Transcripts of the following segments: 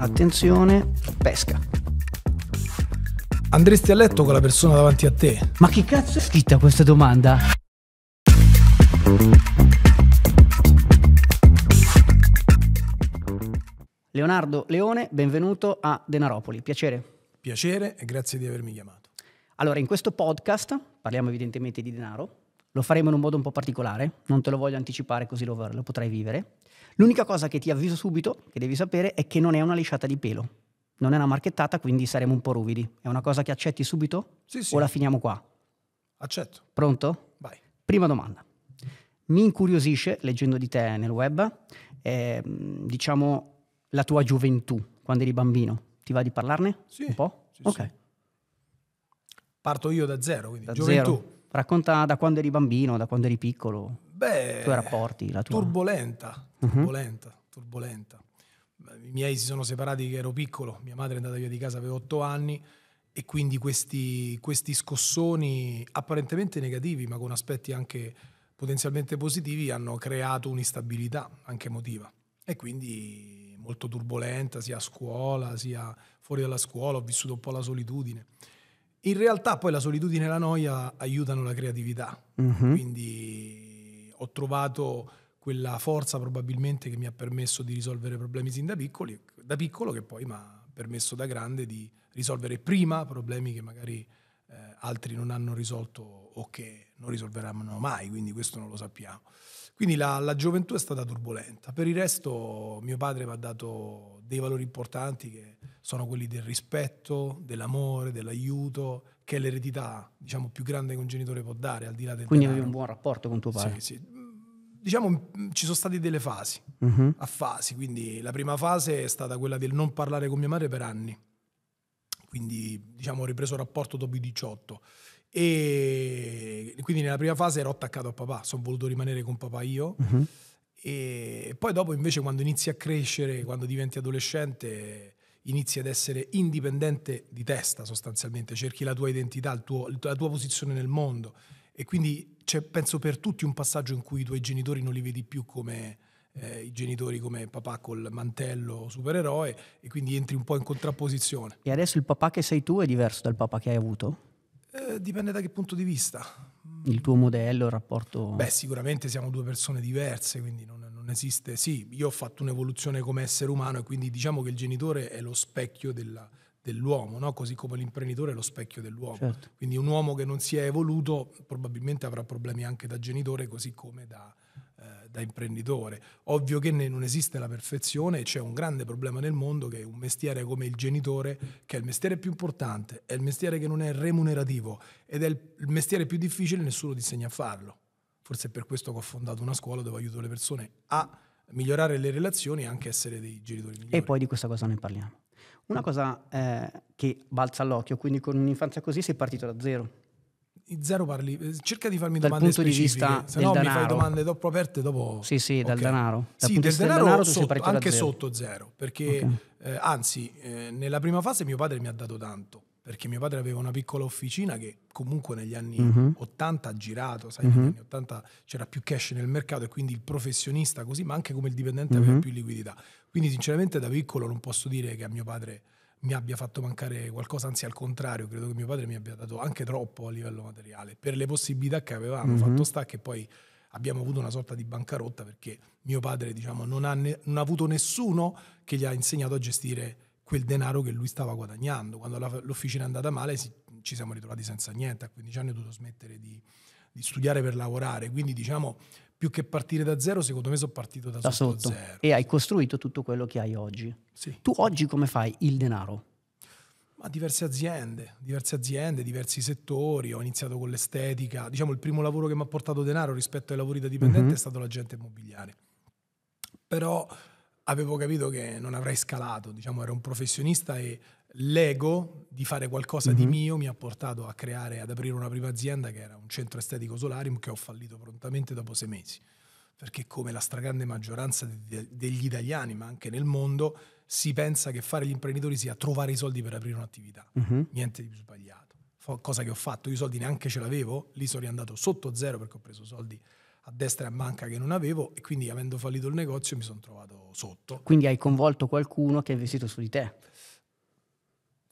attenzione, pesca. Andresti a letto con la persona davanti a te? Ma che cazzo è scritta questa domanda? Leonardo Leone, benvenuto a Denaropoli, piacere. Piacere e grazie di avermi chiamato. Allora, in questo podcast parliamo evidentemente di denaro, lo faremo in un modo un po' particolare, non te lo voglio anticipare così lo, lo potrai vivere. L'unica cosa che ti avviso subito, che devi sapere, è che non è una lisciata di pelo. Non è una marchettata, quindi saremo un po' ruvidi. È una cosa che accetti subito? Sì, sì. O la finiamo qua? Accetto. Pronto? Vai. Prima domanda. Mi incuriosisce, leggendo di te nel web, eh, diciamo la tua gioventù, quando eri bambino. Ti va di parlarne? Sì. Un po'? Sì, ok. Sì. Parto io da zero, quindi da gioventù. Zero. Racconta da quando eri bambino, da quando eri piccolo, Beh, i tuoi rapporti, la tua... Turbolenta, mhm. turbolenta, uh-huh. turbolenta. I miei si sono separati che ero piccolo, mia madre è andata via di casa, avevo otto anni e quindi questi, questi scossoni apparentemente negativi ma con aspetti anche potenzialmente positivi hanno creato un'instabilità anche emotiva e quindi molto turbolenta sia a scuola sia fuori dalla scuola, ho vissuto un po' la solitudine. In realtà poi la solitudine e la noia aiutano la creatività, mm-hmm. quindi ho trovato quella forza probabilmente che mi ha permesso di risolvere problemi sin da, piccoli, da piccolo, che poi mi ha permesso da grande di risolvere prima problemi che magari eh, altri non hanno risolto o che non risolveranno mai, quindi questo non lo sappiamo. Quindi la, la gioventù è stata turbolenta. Per il resto mio padre mi ha dato dei valori importanti che sono quelli del rispetto, dell'amore, dell'aiuto, che è l'eredità diciamo, più grande che un genitore può dare, al di là del Quindi denaro. avevi un buon rapporto con tuo padre? Sì, sì. Diciamo, mm, ci sono state delle fasi, uh-huh. a fasi, quindi la prima fase è stata quella del non parlare con mia madre per anni, quindi diciamo, ho ripreso il rapporto dopo i 18 e quindi nella prima fase ero attaccato a papà, sono voluto rimanere con papà io. Uh-huh. E poi dopo invece quando inizi a crescere, quando diventi adolescente, inizi ad essere indipendente di testa sostanzialmente, cerchi la tua identità, tuo, la tua posizione nel mondo e quindi c'è penso per tutti un passaggio in cui i tuoi genitori non li vedi più come eh, i genitori come papà col mantello supereroe e quindi entri un po' in contrapposizione. E adesso il papà che sei tu è diverso dal papà che hai avuto? Eh, dipende da che punto di vista. Il tuo modello, il rapporto? Beh, sicuramente siamo due persone diverse, quindi non, non esiste. Sì, io ho fatto un'evoluzione come essere umano e quindi diciamo che il genitore è lo specchio della, dell'uomo, no? così come l'imprenditore è lo specchio dell'uomo. Certo. Quindi un uomo che non si è evoluto probabilmente avrà problemi anche da genitore, così come da, eh, da imprenditore. Ovvio che non esiste la perfezione e c'è un grande problema nel mondo che un mestiere come il genitore, che è il mestiere più importante, è il mestiere che non è remunerativo ed è il, il mestiere più difficile, nessuno ti insegna a farlo. Forse è per questo che ho fondato una scuola dove aiuto le persone a migliorare le relazioni e anche essere dei genitori migliori. E poi di questa cosa ne parliamo. Una cosa eh, che balza all'occhio, quindi con un'infanzia così sei partito da zero Zero parli, eh, cerca di farmi domande dal domande punto specifiche, di vista se no mi fai domande troppo aperte dopo... Sì, sì, dal okay. denaro. Dal sì, del denaro, denaro sotto, anche zero. sotto zero, perché okay. eh, anzi, eh, nella prima fase mio padre mi ha dato tanto, perché mio padre aveva una piccola officina che comunque negli anni mm-hmm. 80 ha girato, sai, mm-hmm. anni 80 c'era più cash nel mercato e quindi il professionista così, ma anche come il dipendente mm-hmm. aveva più liquidità. Quindi sinceramente da piccolo non posso dire che a mio padre mi abbia fatto mancare qualcosa, anzi al contrario, credo che mio padre mi abbia dato anche troppo a livello materiale, per le possibilità che avevamo, mm-hmm. fatto sta che poi abbiamo avuto una sorta di bancarotta perché mio padre diciamo, non, ha ne- non ha avuto nessuno che gli ha insegnato a gestire quel denaro che lui stava guadagnando. Quando la, l'officina è andata male si, ci siamo ritrovati senza niente, a 15 anni ho dovuto smettere di, di studiare per lavorare, quindi diciamo più che partire da zero, secondo me sono partito da, da sotto, sotto. Zero, E hai costruito tutto quello che hai oggi. Sì. Tu oggi come fai il denaro? Ma diverse aziende, diverse aziende, diversi settori, ho iniziato con l'estetica, diciamo il primo lavoro che mi ha portato denaro rispetto ai lavori da dipendente mm-hmm. è stato l'agente immobiliare. Però avevo capito che non avrei scalato, diciamo ero un professionista e l'ego di fare qualcosa mm-hmm. di mhm. mio mi ha portato a creare, ad aprire una prima azienda che era un centro estetico solarium che ho fallito prontamente dopo sei mesi. Perché come la stragrande maggioranza de- degli italiani, ma anche nel mondo, si pensa che fare gli imprenditori sia trovare i soldi per aprire un'attività. Mm-hmm. Niente di più sbagliato. F- cosa che ho fatto, io i soldi neanche ce l'avevo, lì sono riandato sotto zero perché ho preso soldi a destra e a manca che non avevo e quindi avendo fallito il negozio mi sono trovato sotto. Quindi hai coinvolto qualcuno che ha investito su di te.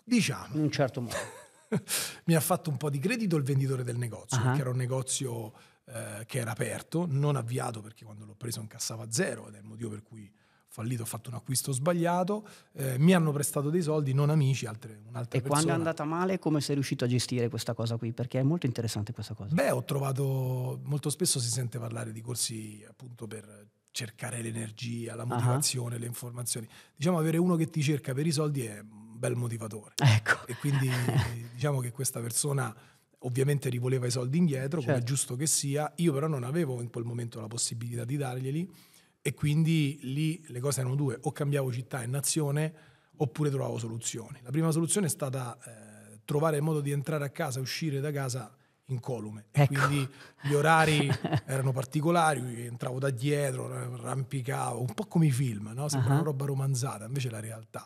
Diciamo. In un certo modo. mi ha fatto un po' di credito il venditore del negozio, uh-huh. Ah. che era un negozio eh, che era aperto, non avviato perché quando l'ho preso incassava zero ed è il motivo per cui fallito, ho fatto un acquisto sbagliato, eh, mi hanno prestato dei soldi, non amici, altre, un'altra e persona. E quando è andata male come sei riuscito a gestire questa cosa qui? Perché è molto interessante questa cosa. Beh, ho trovato, molto spesso si sente parlare di corsi appunto per cercare l'energia, la motivazione, uh-huh. le informazioni. Diciamo avere uno che ti cerca per i soldi è bel motivatore. Ecco. E quindi diciamo che questa persona ovviamente rivoleva i soldi indietro, certo. come giusto che sia, io però non avevo in quel momento la possibilità di darglieli e quindi lì le cose erano due, o cambiavo città e nazione oppure trovavo soluzioni. La prima soluzione è stata eh, trovare il modo di entrare a casa, uscire da casa incolume. Ecco. Quindi gli orari erano particolari, entravo da dietro, arrampicavo, un po' come i film, no? sembra uh-huh. una roba romanzata, invece la realtà.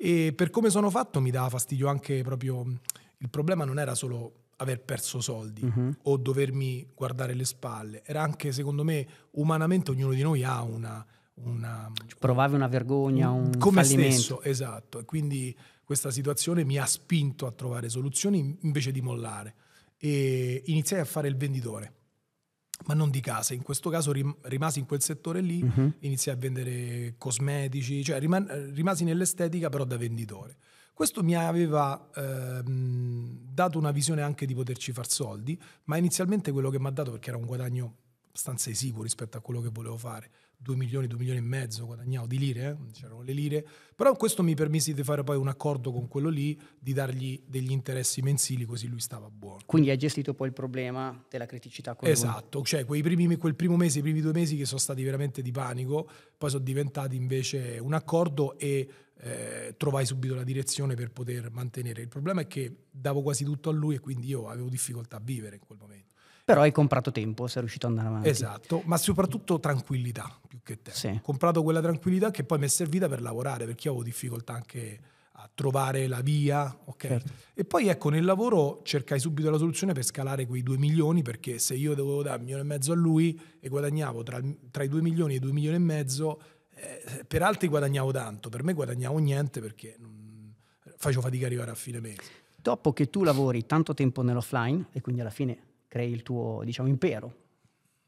E per come sono fatto mi dava fastidio anche proprio... Il problema non era solo aver perso soldi uh-huh. o dovermi guardare le spalle. Era anche, secondo me, umanamente ognuno di noi ha una... una Provavi una vergogna, mm, un come fallimento. stesso, esatto. E quindi questa situazione mi ha spinto a trovare soluzioni invece di mollare. E iniziai a fare il venditore ma non di casa. In questo caso rim- rimasi in quel settore lì, uh-huh. iniziai a vendere cosmetici, cioè riman- rimasi nell'estetica però da venditore. Questo mi aveva ehm, dato una visione anche di poterci far soldi, ma inizialmente quello che mi ha dato, perché era un guadagno abbastanza esiguo rispetto a quello che volevo fare, 2 milioni, 2 milioni e mezzo guadagnavo di lire, eh? c'erano le lire, però questo mi permise di fare poi un accordo con quello lì, di dargli degli interessi mensili così lui stava buono. Quindi hai gestito poi il problema della criticità con Esatto, lui. cioè primi, quel primo mese, i primi due mesi che sono stati veramente di panico, poi sono diventati invece un accordo e eh, trovai subito la direzione per poter mantenere. Il problema è che davo quasi tutto a lui e quindi io avevo difficoltà a vivere in quel momento però hai comprato tempo, sei riuscito ad andare avanti. Esatto, ma soprattutto tranquillità più che tempo. Sì. Ho comprato quella tranquillità che poi mi è servita per lavorare, perché io avevo difficoltà anche a trovare la via, ok? Certo. E poi ecco, nel lavoro cercai subito la soluzione per scalare quei 2 milioni, perché se io dovevo dare un milione e mezzo a lui e guadagnavo tra, tra i 2 milioni e i 2 milioni e mezzo, eh, per altri guadagnavo tanto, per me guadagnavo niente perché non, facevo fatica ad arrivare a fine mese. Dopo che tu lavori tanto tempo nell'offline, e quindi alla fine crei il tuo diciamo, impero,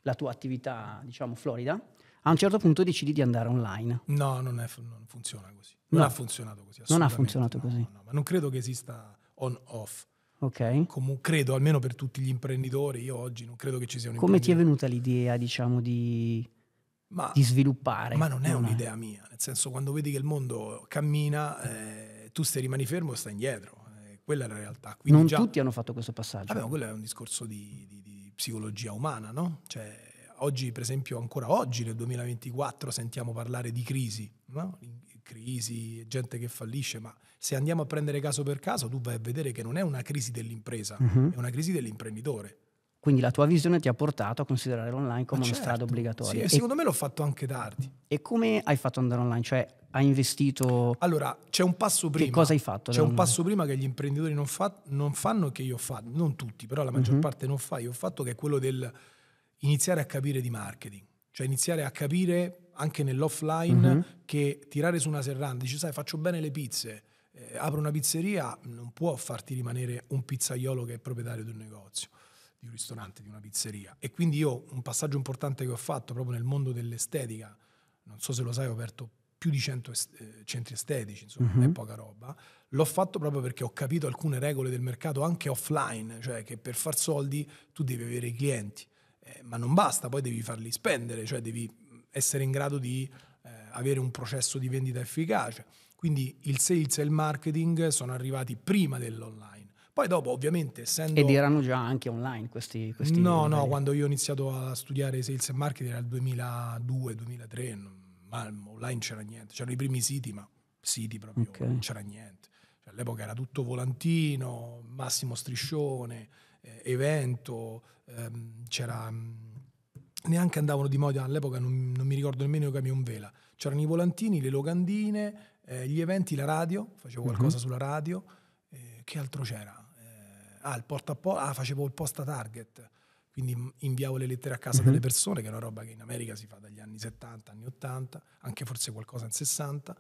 la tua attività diciamo, florida, a un certo punto decidi di andare online. No, non, è, non funziona così. Non no. ha funzionato così. Non ha funzionato no, così. No, ma non credo che esista on-off. Ok. Comun- credo, almeno per tutti gli imprenditori, io oggi non credo che ci sia un Come ti è venuta l'idea, diciamo, di, ma, di sviluppare? Ma non è non un'idea è. mia, nel senso quando vedi che il mondo cammina, eh, tu stai rimani fermo e stai indietro. Quella è la realtà. Quindi non già... tutti hanno fatto questo passaggio. Vabbè, quello è un discorso di, di, di psicologia umana, no? Cioè, oggi, per esempio, ancora oggi, nel 2024, sentiamo parlare di crisi, no? crisi, gente che fallisce, ma se andiamo a prendere caso per caso, tu vai a vedere che non è una crisi dell'impresa, uh-huh. è una crisi dell'imprenditore. Quindi la tua visione ti ha portato a considerare l'online come certo, una strada obbligatoria. Sì, e secondo me l'ho fatto anche tardi. E come hai fatto andare online? Cioè, ha investito? Allora, c'è un passo prima. Che cosa hai fatto? C'è un passo prima che gli imprenditori non, fa, non fanno e che io ho fatto, non tutti, però la maggior uh-huh. parte non fa, io ho fatto che è quello del iniziare a capire di marketing, cioè iniziare a capire anche nell'offline uh-huh. che tirare su una serranda, dici sai faccio bene le pizze, eh, apro una pizzeria, non può farti rimanere un pizzaiolo che è proprietario di un negozio di un ristorante, di una pizzeria. E quindi io un passaggio importante che ho fatto proprio nel mondo dell'estetica, non so se lo sai, ho aperto più di 100 est- eh, centri estetici, insomma, non uh-huh. è mhm. poca roba. L'ho fatto proprio perché ho capito alcune regole del mercato anche offline, cioè che per far soldi tu devi avere i clienti, eh, ma non basta, poi devi farli spendere, cioè devi essere in grado di eh, avere un processo di vendita efficace. Quindi il sales e il marketing sono arrivati prima dell'online. Poi dopo, ovviamente, essendo... Ed erano già anche online questi... questi no, no, quando io ho iniziato a studiare sales e marketing era il 2002-2003, ma online c'era niente, c'erano i primi siti, ma siti proprio okay. non c'era niente. Cioè, all'epoca era tutto volantino, massimo striscione, eh, evento, ehm, c'era... Mm, neanche andavano di moda, all'epoca non, non mi ricordo nemmeno i camion vela. C'erano i volantini, le locandine, eh, gli eventi, la radio, facevo mhm. qualcosa uh-huh. sulla radio. Eh, che altro c'era? Eh, ah, il porta a porta, ah, facevo il posta target quindi inviavo le lettere a casa uh-huh. delle mhm. persone, che è una roba che in America si fa dagli anni 70, anni 80, anche forse qualcosa in 60,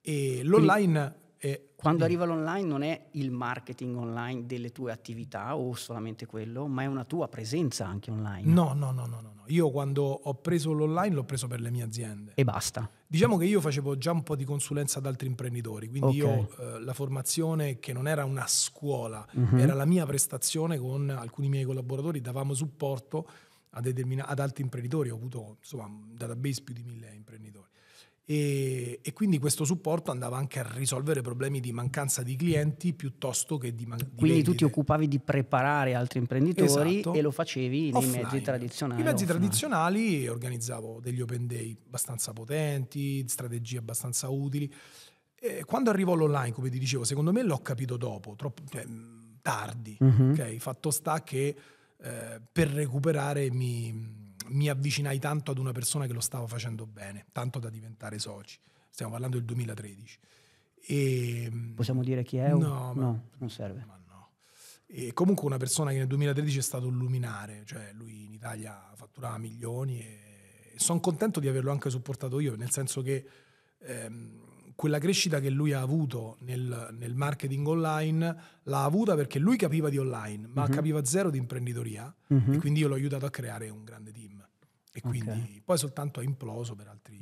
e l'online e eh, Quando arriva l'online non è il marketing online delle tue attività o solamente quello, ma è una tua presenza anche online. No, no, no, no, no. Io quando ho preso l'online l'ho preso per le mie aziende. E basta. Diciamo che io facevo già un po' di consulenza ad altri imprenditori, quindi okay. io eh, la formazione che non era una scuola, uh-huh. era la mia prestazione con alcuni miei collaboratori, davamo supporto ad, ad altri imprenditori, ho avuto insomma un database più di mille imprenditori. E, e, quindi questo supporto andava anche a risolvere problemi di mancanza di clienti piuttosto che di mancanza di Quindi vendite. tu ti occupavi di preparare altri imprenditori esatto. e lo facevi offline. nei mezzi tradizionali. I mezzi offline. tradizionali organizzavo degli open day abbastanza potenti, strategie abbastanza utili. E quando arrivò l'online, come ti dicevo, secondo me l'ho capito dopo, troppo, cioè, mm, tardi. Mm-hmm. Okay? Fatto sta che eh, per recuperare mi mi avvicinai tanto ad una persona che lo stava facendo bene, tanto da diventare soci. Stiamo parlando del 2013. E, ehm, Possiamo dire chi è? No, ma, no non serve. No. comunque una persona che nel 2013 è stato un luminare, cioè lui in Italia fatturava milioni e sono contento di averlo anche supportato io, nel senso che ehm, quella crescita che lui ha avuto nel, nel, marketing online l'ha avuta perché lui capiva di online, ma uh-huh. capiva zero di imprenditoria uh-huh. e quindi io l'ho aiutato a creare un grande team. E quindi okay. poi soltanto ha imploso per altri,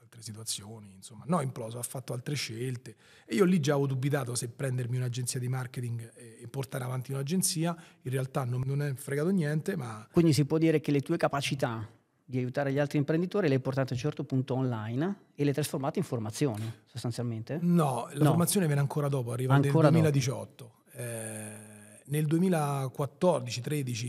altre situazioni, insomma, no ha imploso, ha fatto altre scelte e io lì già avevo dubitato se prendermi un'agenzia di marketing e, e portare avanti un'agenzia, in realtà non, non è fregato niente, ma... Quindi si può dire che le tue capacità di aiutare gli altri imprenditori, le hai portate a un certo punto online e le hai trasformate in formazione sostanzialmente? No, la no. formazione viene ancora dopo, arriva ancora nel 2018. Eh, nel 2014-13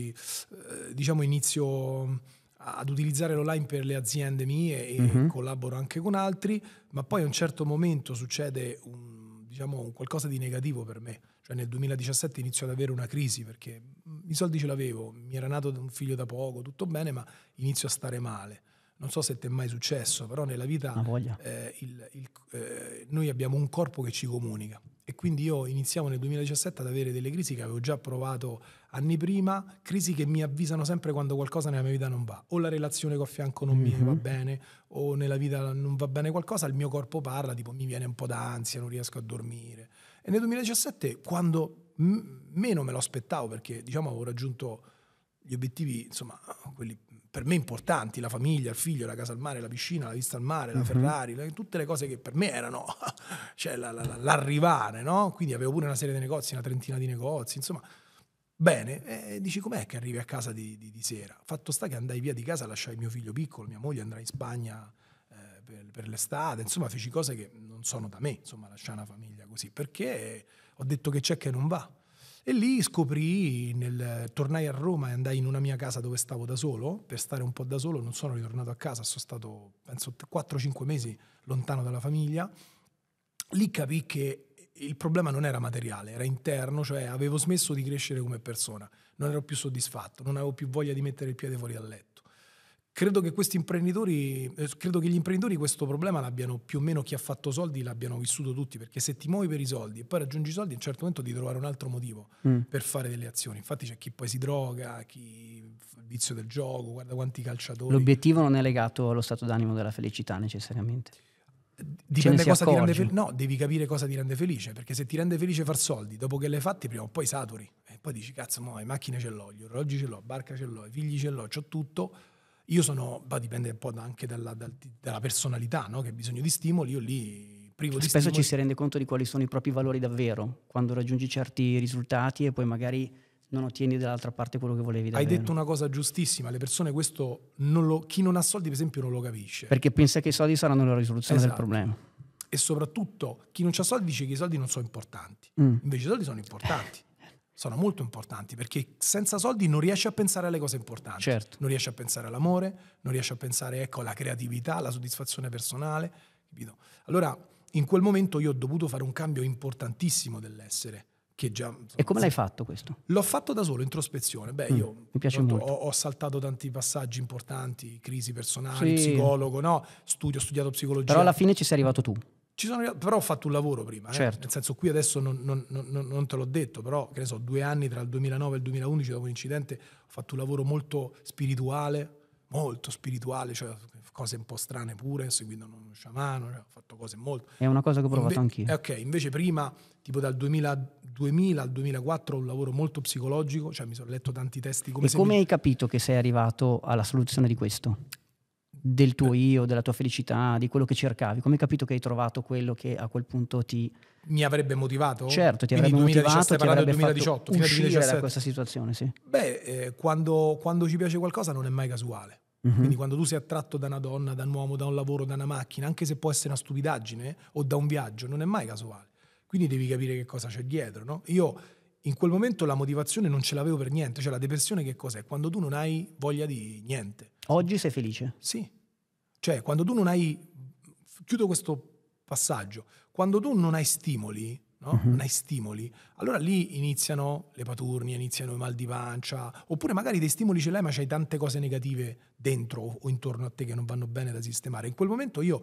eh, diciamo inizio ad utilizzare l'online per le aziende mie e mm-hmm. collaboro anche con altri, ma poi a un certo momento succede un, diciamo, un qualcosa di negativo per me. Cioè nel 2017 inizio ad avere una crisi perché i soldi ce l'avevo, mi era nato un figlio da poco, tutto bene, ma inizio a stare male. Non so se ti è mai successo, però nella vita eh, il, il, eh, noi abbiamo un corpo che ci comunica e quindi io iniziavo nel 2017 ad avere delle crisi che avevo già provato anni prima, crisi che mi avvisano sempre quando qualcosa nella mia vita non va, o la relazione che ho a fianco non mm-hmm. mi mhm. va bene, o nella vita non va bene qualcosa, il mio corpo parla, tipo mi viene un po' d'ansia, non riesco a dormire. E nel 2017, quando meno me lo aspettavo, perché diciamo avevo raggiunto gli obiettivi, insomma, quelli per me importanti, la famiglia, il figlio, la casa al mare, la piscina, la vista al mare, la uh-huh. Ferrari, tutte le cose che per me erano cioè, la, la, l'arrivare, no? Quindi avevo pure una serie di negozi, una trentina di negozi, insomma. Bene, e dici com'è che arrivi a casa di, di, di sera? Fatto sta che andai via di casa, lasciai mio figlio piccolo, mia moglie andrà in Spagna eh, per, per l'estate, insomma feci cose che non sono da me, insomma lasciare una famiglia così, perché ho detto che c'è che non va. E lì scoprì, nel, tornai a Roma e andai in una mia casa dove stavo da solo, per stare un po' da solo, non sono ritornato a casa, sono stato penso 4-5 mesi lontano dalla famiglia. Lì capì che il problema non era materiale, era interno, cioè avevo smesso di crescere come persona, non ero più soddisfatto, non avevo più voglia di mettere il piede fuori dal letto Credo che, questi imprenditori, eh, credo che gli imprenditori questo problema l'abbiano più o meno chi ha fatto soldi l'abbiano vissuto tutti, perché se ti muovi per i soldi e poi raggiungi i soldi, a un certo momento devi trovare un altro motivo mm. per fare delle azioni. Infatti c'è chi poi si droga, chi fa il vizio del gioco, guarda quanti calciatori. L'obiettivo non è legato allo stato d'animo della felicità necessariamente. Eh, dipende cosa ti rende felice. No, devi capire cosa ti rende felice, perché se ti rende felice far soldi, dopo che l'hai fatti, prima o poi saturi. E poi dici, cazzo, ma no, macchine ce l'ho, gli orologi ce l'ho, barca ce l'ho, i figli ce l'ho, ho tutto io sono, poi dipende un po' anche dalla, dalla personalità, no? che ha bisogno di stimoli, io lì privo Spesso di Spesso ci si rende conto di quali sono i propri valori davvero, quando raggiungi certi risultati e poi magari non ottieni dall'altra parte quello che volevi davvero. Hai detto una cosa giustissima, le persone questo, non lo, chi non ha soldi per esempio non lo capisce. Perché pensa che i soldi saranno la risoluzione esatto. del problema. E soprattutto chi non ha soldi dice che i soldi non sono importanti, mm. invece i soldi sono importanti sono molto importanti perché senza soldi non riesci a pensare alle cose importanti. Certo. Non riesci a pensare all'amore, non riesci a pensare ecco, alla creatività, alla soddisfazione personale. Capito? Allora, in quel momento io ho dovuto fare un cambio importantissimo dell'essere. Già, insomma, e come l'hai fatto questo? L'ho fatto da solo, introspezione. Beh, mm, io ho, ho, saltato tanti passaggi importanti, crisi personali, sì. psicologo, no? Studio, ho studiato psicologia. Però alla fine ci sei arrivato tu sono, però ho fatto un lavoro prima, eh. certo. eh? nel senso qui adesso non, non, non, non, te l'ho detto, però che ne so, due anni tra il 2009 e il 2011 dopo l'incidente ho fatto un lavoro molto spirituale, molto spirituale, cioè cose un po' strane pure, ho uno sciamano, cioè, ho fatto cose molto... È una cosa che ho provato Inve- anch'io. Eh, ok, invece prima, tipo dal 2000, 2000, al 2004 ho un lavoro molto psicologico, cioè mi sono letto tanti testi come... E come mi... hai capito che sei arrivato alla soluzione di questo? del tuo eh. io, della tua felicità, di quello che cercavi? Come hai capito che hai trovato quello che a quel punto ti... Mi avrebbe motivato? Certo, ti avrebbe Quindi motivato, 2017, ti avrebbe 2018, fatto 2018, da questa situazione, sì. Beh, eh, quando, quando, ci piace qualcosa non è mai casuale. Mm-hmm. Quindi quando tu sei attratto da una donna, da un uomo, da un lavoro, da una macchina, anche se può essere una stupidaggine o da un viaggio, non è mai casuale. Quindi devi capire che cosa c'è dietro, no? Io in quel momento la motivazione non ce l'avevo per niente, cioè la depressione che cos'è? Quando tu non hai voglia di niente. Oggi sei felice? Sì. Cioè, quando tu non hai chiudo questo passaggio, quando tu non hai stimoli, no? uh-huh. non hai stimoli, allora lì iniziano le paturnie, iniziano i mal di pancia, oppure magari dei stimoli ce l'hai ma c'hai tante cose negative dentro o intorno a te che non vanno bene da sistemare. In quel momento io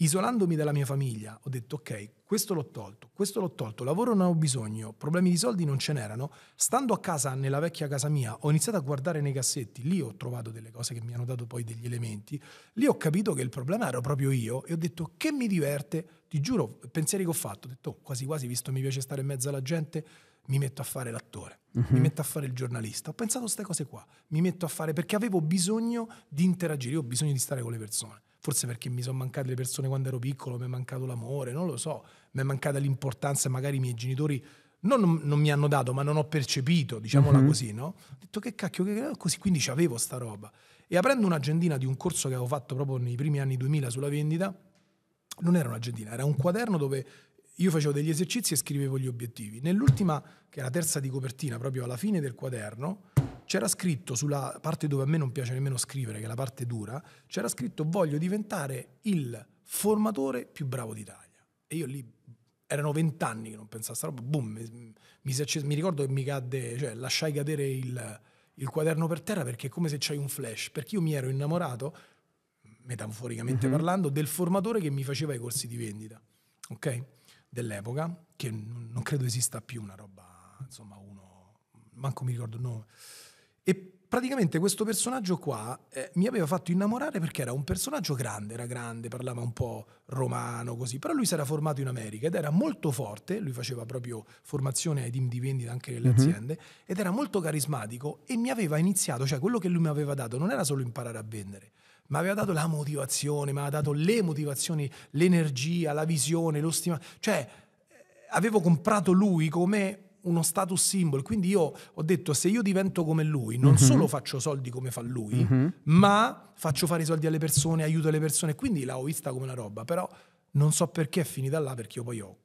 isolandomi dalla mia famiglia, ho detto ok, questo l'ho tolto, questo l'ho tolto, lavoro non ho bisogno, problemi di soldi non ce n'erano, stando a casa nella vecchia casa mia ho iniziato a guardare nei cassetti, lì ho trovato delle cose che mi hanno dato poi degli elementi, lì ho capito che il problema ero proprio io e ho detto che mi diverte, ti giuro, pensieri che ho fatto, ho detto oh, quasi quasi visto che mi piace stare in mezzo alla gente, mi metto a fare l'attore, uh-huh. mi mhm. metto a fare il giornalista. Ho pensato a queste cose qua, mi metto a fare perché avevo bisogno di interagire, io ho bisogno di stare con le persone forse perché mi sono mancate le persone quando ero piccolo, mi è mancato l'amore, non lo so, mi è mancata l'importanza, magari i miei genitori non, non mi hanno dato, ma non ho percepito, diciamola mm-hmm. così, no? Ho detto che cacchio, che così, quindi avevo sta roba. E aprendo un'agendina di un corso che avevo fatto proprio nei primi anni 2000 sulla vendita, non era un'agendina, era un quaderno dove io facevo degli esercizi e scrivevo gli obiettivi. Nell'ultima, che è la terza di copertina, proprio alla fine del quaderno, c'era scritto sulla parte dove a me non piace nemmeno scrivere, che è la parte dura, c'era scritto voglio diventare il formatore più bravo d'Italia. E io lì erano vent'anni che non pensavo a sta roba, boom, mi, mi, acceso, mi, ricordo che mi cadde, cioè lasciai cadere il, il quaderno per terra perché è come se c'hai un flash, perché io mi ero innamorato, metaforicamente mm-hmm. parlando, del formatore che mi faceva i corsi di vendita. Ok? dell'epoca, che non credo esista più una roba, insomma, uno, manco mi ricordo il nome. E praticamente questo personaggio qua eh, mi aveva fatto innamorare perché era un personaggio grande, era grande, parlava un po' romano così, però lui si era formato in America ed era molto forte, lui faceva proprio formazione ai team di vendita anche nelle mm-hmm. aziende ed era molto carismatico e mi aveva iniziato, cioè quello che lui mi aveva dato non era solo imparare a vendere, ma aveva dato la motivazione, mi aveva dato le motivazioni, l'energia, la visione, lo stima. Cioè, avevo comprato lui come uno status symbol. Quindi io ho detto: se io divento come lui, non mm-hmm. solo faccio soldi come fa lui, mm-hmm. ma faccio fare i soldi alle persone, aiuto le persone. Quindi l'ho vista come una roba. Però non so perché è finita là, perché io poi ho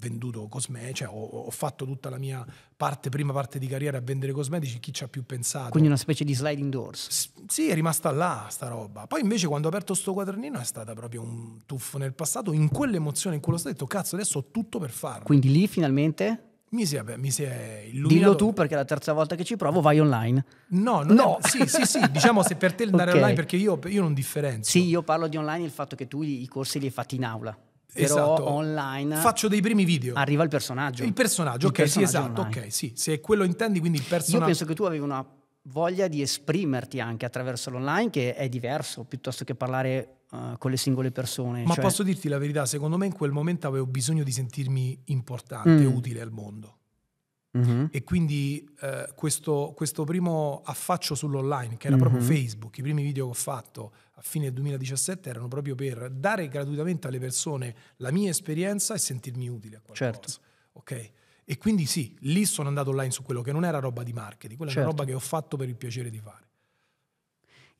venduto cosmetici, cioè ho, ho, fatto tutta la mia parte, prima parte di carriera a vendere cosmetici, chi ci ha più pensato? Quindi una specie di sliding doors. S- sì, è rimasta là sta roba. Poi invece quando ho aperto sto quadernino è stata proprio un tuffo nel passato, in quell'emozione, in quello stato ho detto cazzo adesso ho tutto per farlo. Quindi lì finalmente... Mi si, è, mi si è illuminato. Dillo tu perché è la terza volta che ci provo vai online. No, no. È, sì, sì, sì, diciamo se per te andare okay. online perché io, io non differenzo. Sì, io parlo di online il fatto che tu i corsi li hai fatti in aula. Però esatto. online faccio dei primi video. Arriva il personaggio. Il personaggio, il ok, personaggio sì, esatto, online. ok, sì, se quello intendi, quindi il personaggio. Io penso che tu avevi una voglia di esprimerti anche attraverso l'online che è diverso piuttosto che parlare uh, con le singole persone. Ma cioè... posso dirti la verità, secondo me in quel momento avevo bisogno di sentirmi importante, mm. utile al mondo. Mm-hmm. E quindi uh, questo, questo, primo affaccio sull'online, che era mm-hmm. proprio Facebook, i primi video che ho fatto, a fine 2017 erano proprio per dare gratuitamente alle persone la mia esperienza e sentirmi utile a qualcosa. Certo. Ok? E quindi sì, lì sono andato online su quello che non era roba di marketing, quella certo. è una certo. roba che ho fatto per il piacere di fare.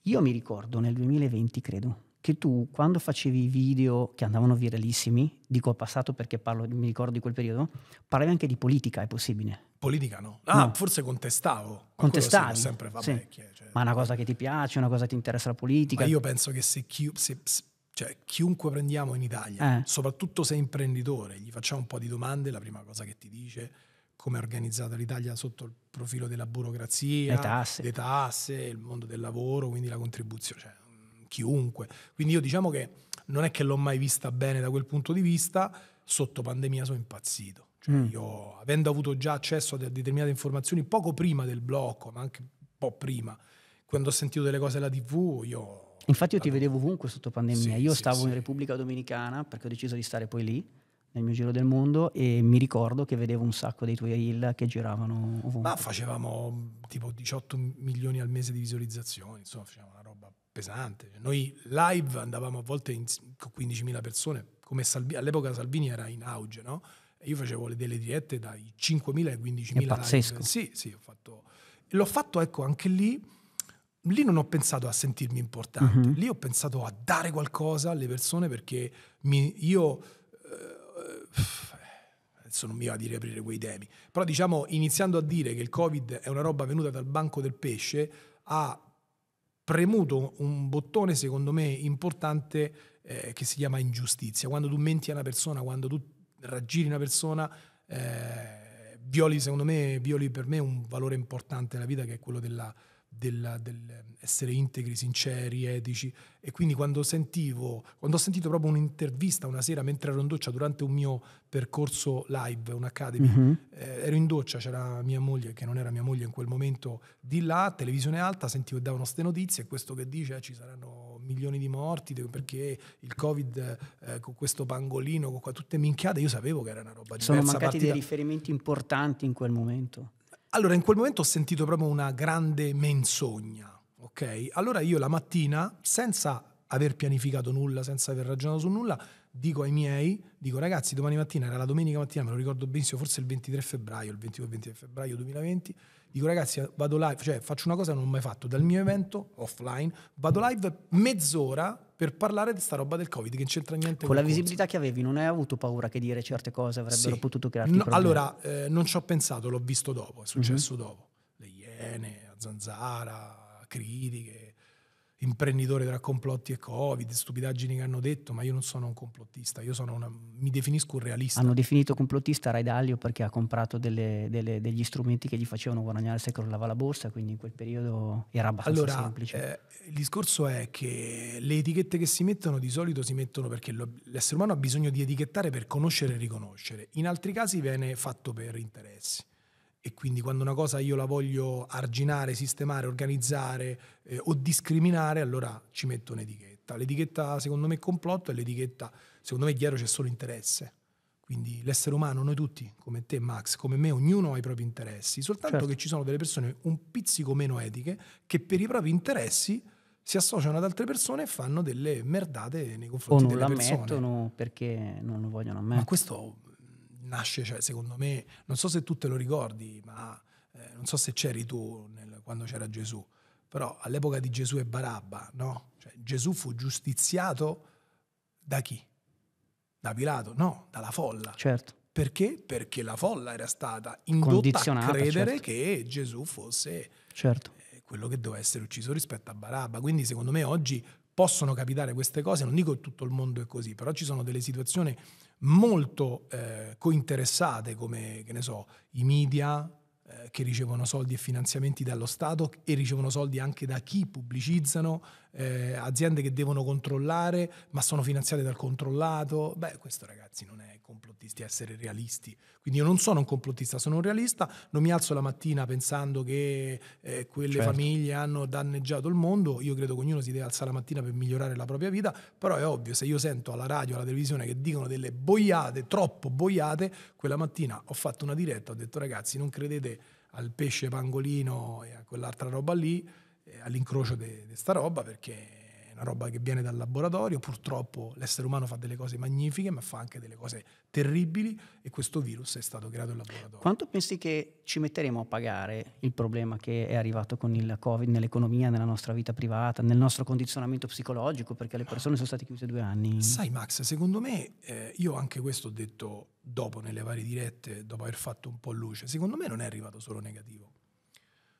Io mi ricordo nel 2020, credo, che tu quando facevi video che andavano viralissimi, dico al passato perché parlo, mi ricordo di quel periodo, parlavi anche di politica, è possibile? Politica no. Ah, no. Mm. forse contestavo. Contestavi? Sempre fa sì. vecchie, cioè. Ma è una cosa che ti piace, una cosa che ti interessa la politica? Ma io penso che se, chi, se cioè, chiunque prendiamo in Italia, eh. soprattutto se è imprenditore, gli facciamo un po' di domande, la prima cosa che ti dice come è organizzata l'Italia sotto il profilo della burocrazia, tasse. le tasse, il mondo del lavoro, quindi la contribuzione, cioè, mm, chiunque. Quindi io diciamo che non è che l'ho mai vista bene da quel punto di vista, sotto pandemia sono impazzito cioè mm. Io, avendo avuto già accesso a determinate informazioni poco prima del blocco, ma anche un po' prima, quando ho sentito delle cose alla TV, io... Infatti io ti vedevo ovunque sotto pandemia. Sì, io sì, stavo sì. in Repubblica Dominicana perché ho deciso di stare poi lì nel mio giro del mondo e mi ricordo che vedevo un sacco dei tuoi reel che giravano ovunque. Ma facevamo mm, tipo 18 milioni al mese di visualizzazioni, insomma facevamo una roba pesante. Noi live andavamo a volte con 15.000 persone, come Salvi- all'epoca Salvini era in auge, no? Io facevo delle dirette dai 5.000 ai 15.000. È pazzesco. Sì, sì, ho fatto... L'ho fatto, ecco, anche lì, lì non ho pensato a sentirmi importante, uh-huh. lì ho pensato a dare qualcosa alle persone perché mi, io... Eh, adesso non mi va di riaprire quei temi, però diciamo, iniziando a dire che il Covid è una roba venuta dal banco del pesce, ha premuto un bottone secondo me importante eh, che si chiama ingiustizia. Quando tu menti a una persona, quando tu raggiri una persona, eh, violi secondo me, violi per me un valore importante nella vita che è quello della, della, dell'essere integri, sinceri, etici. E quindi quando sentivo, quando ho sentito proprio un'intervista una sera mentre ero in doccia durante un mio percorso live, un'academy, mm-hmm. eh, ero in doccia, c'era mia moglie, che non era mia moglie in quel momento, di là, televisione alta, sentivo che davano queste notizie e questo che dice eh, ci saranno milioni di morti perché il covid eh, con questo pangolino, con tutte minchiate, io sapevo che era una roba Sono diversa. Sono mancati partita. dei riferimenti importanti in quel momento. Allora, in quel momento ho sentito proprio una grande menzogna, ok? Allora io la mattina, senza aver pianificato nulla, senza aver ragionato su nulla, dico ai miei, dico ragazzi, domani mattina, era la domenica mattina, me lo ricordo benissimo, forse il 23 febbraio, il 22-23 febbraio 2020, dico ragazzi vado live, cioè faccio una cosa che non ho mai fatto, dal mio evento offline, vado live mezz'ora per parlare di sta roba del Covid che c'entra niente. Con la cosa. visibilità che avevi, non hai avuto paura che dire certe cose avrebbero sì. potuto crearti no, problemi? Allora, eh, non ci ho pensato, l'ho visto dopo, è mhm. successo mm-hmm. dopo. Le Iene, la Zanzara, critiche, imprenditore tra complotti e covid, stupidaggini che hanno detto, ma io non sono un complottista, io una, mi definisco un realista. Hanno definito complottista Rai Dalio perché ha comprato delle, delle, degli strumenti che gli facevano guadagnare se crollava la borsa, quindi in quel periodo era abbastanza allora, semplice. Eh, il discorso è che le etichette che si mettono di solito si mettono perché lo, l'essere umano ha bisogno di etichettare per conoscere e riconoscere, in altri casi viene fatto per interessi e quindi quando una cosa io la voglio arginare, sistemare, organizzare eh, o discriminare, allora ci metto un'etichetta. L'etichetta secondo me complotto è l'etichetta secondo me dietro c'è solo interesse. Quindi l'essere umano, noi tutti, come te Max, come me, ognuno ha i propri interessi, soltanto certo. che ci sono delle persone un pizzico meno etiche che per i propri interessi si associano ad altre persone e fanno delle merdate nei confronti delle persone. O non lo ammettono perché non lo vogliono ammettere. Ma questo nasce, cioè, secondo me, non so se tu te lo ricordi, ma eh, non so se c'eri tu nel, quando c'era Gesù, però all'epoca di Gesù e Barabba, no? Cioè, Gesù fu giustiziato da chi? Da Pilato? No, dalla folla. Certo. Perché? Perché la folla era stata indotta a certo. credere certo. che Gesù fosse certo. Eh, quello che doveva essere ucciso rispetto a Barabba. Quindi secondo me oggi possono capitare queste cose, non dico che tutto il mondo è così, però ci sono delle situazioni molto eh, cointeressate come, che ne so, i media eh, che ricevono soldi e finanziamenti dallo Stato e ricevono soldi anche da chi pubblicizzano eh, aziende che devono controllare ma sono finanziate dal controllato. Beh, questo ragazzi non è complottisti, è essere realisti. Quindi io non sono un complottista, sono un realista, non mi alzo la mattina pensando che eh, quelle certo. famiglie hanno danneggiato il mondo, io credo che ognuno si deve alzare la mattina per migliorare la propria vita, però è ovvio, se io sento alla radio, alla televisione che dicono delle boiate, troppo boiate, quella mattina ho fatto una diretta, ho detto ragazzi non credete al pesce pangolino e a quell'altra roba lì, eh, all'incrocio di questa roba perché è una roba che viene dal laboratorio, purtroppo l'essere umano fa delle cose magnifiche ma fa anche delle cose terribili e questo virus è stato creato in laboratorio. Quanto pensi che ci metteremo a pagare il problema che è arrivato con il Covid nell'economia, nella nostra vita privata, nel nostro condizionamento psicologico perché le persone sono state chiuse due anni? Sai Max, secondo me, eh, io anche questo ho detto dopo nelle varie dirette, dopo aver fatto un po' luce, secondo me non è arrivato solo negativo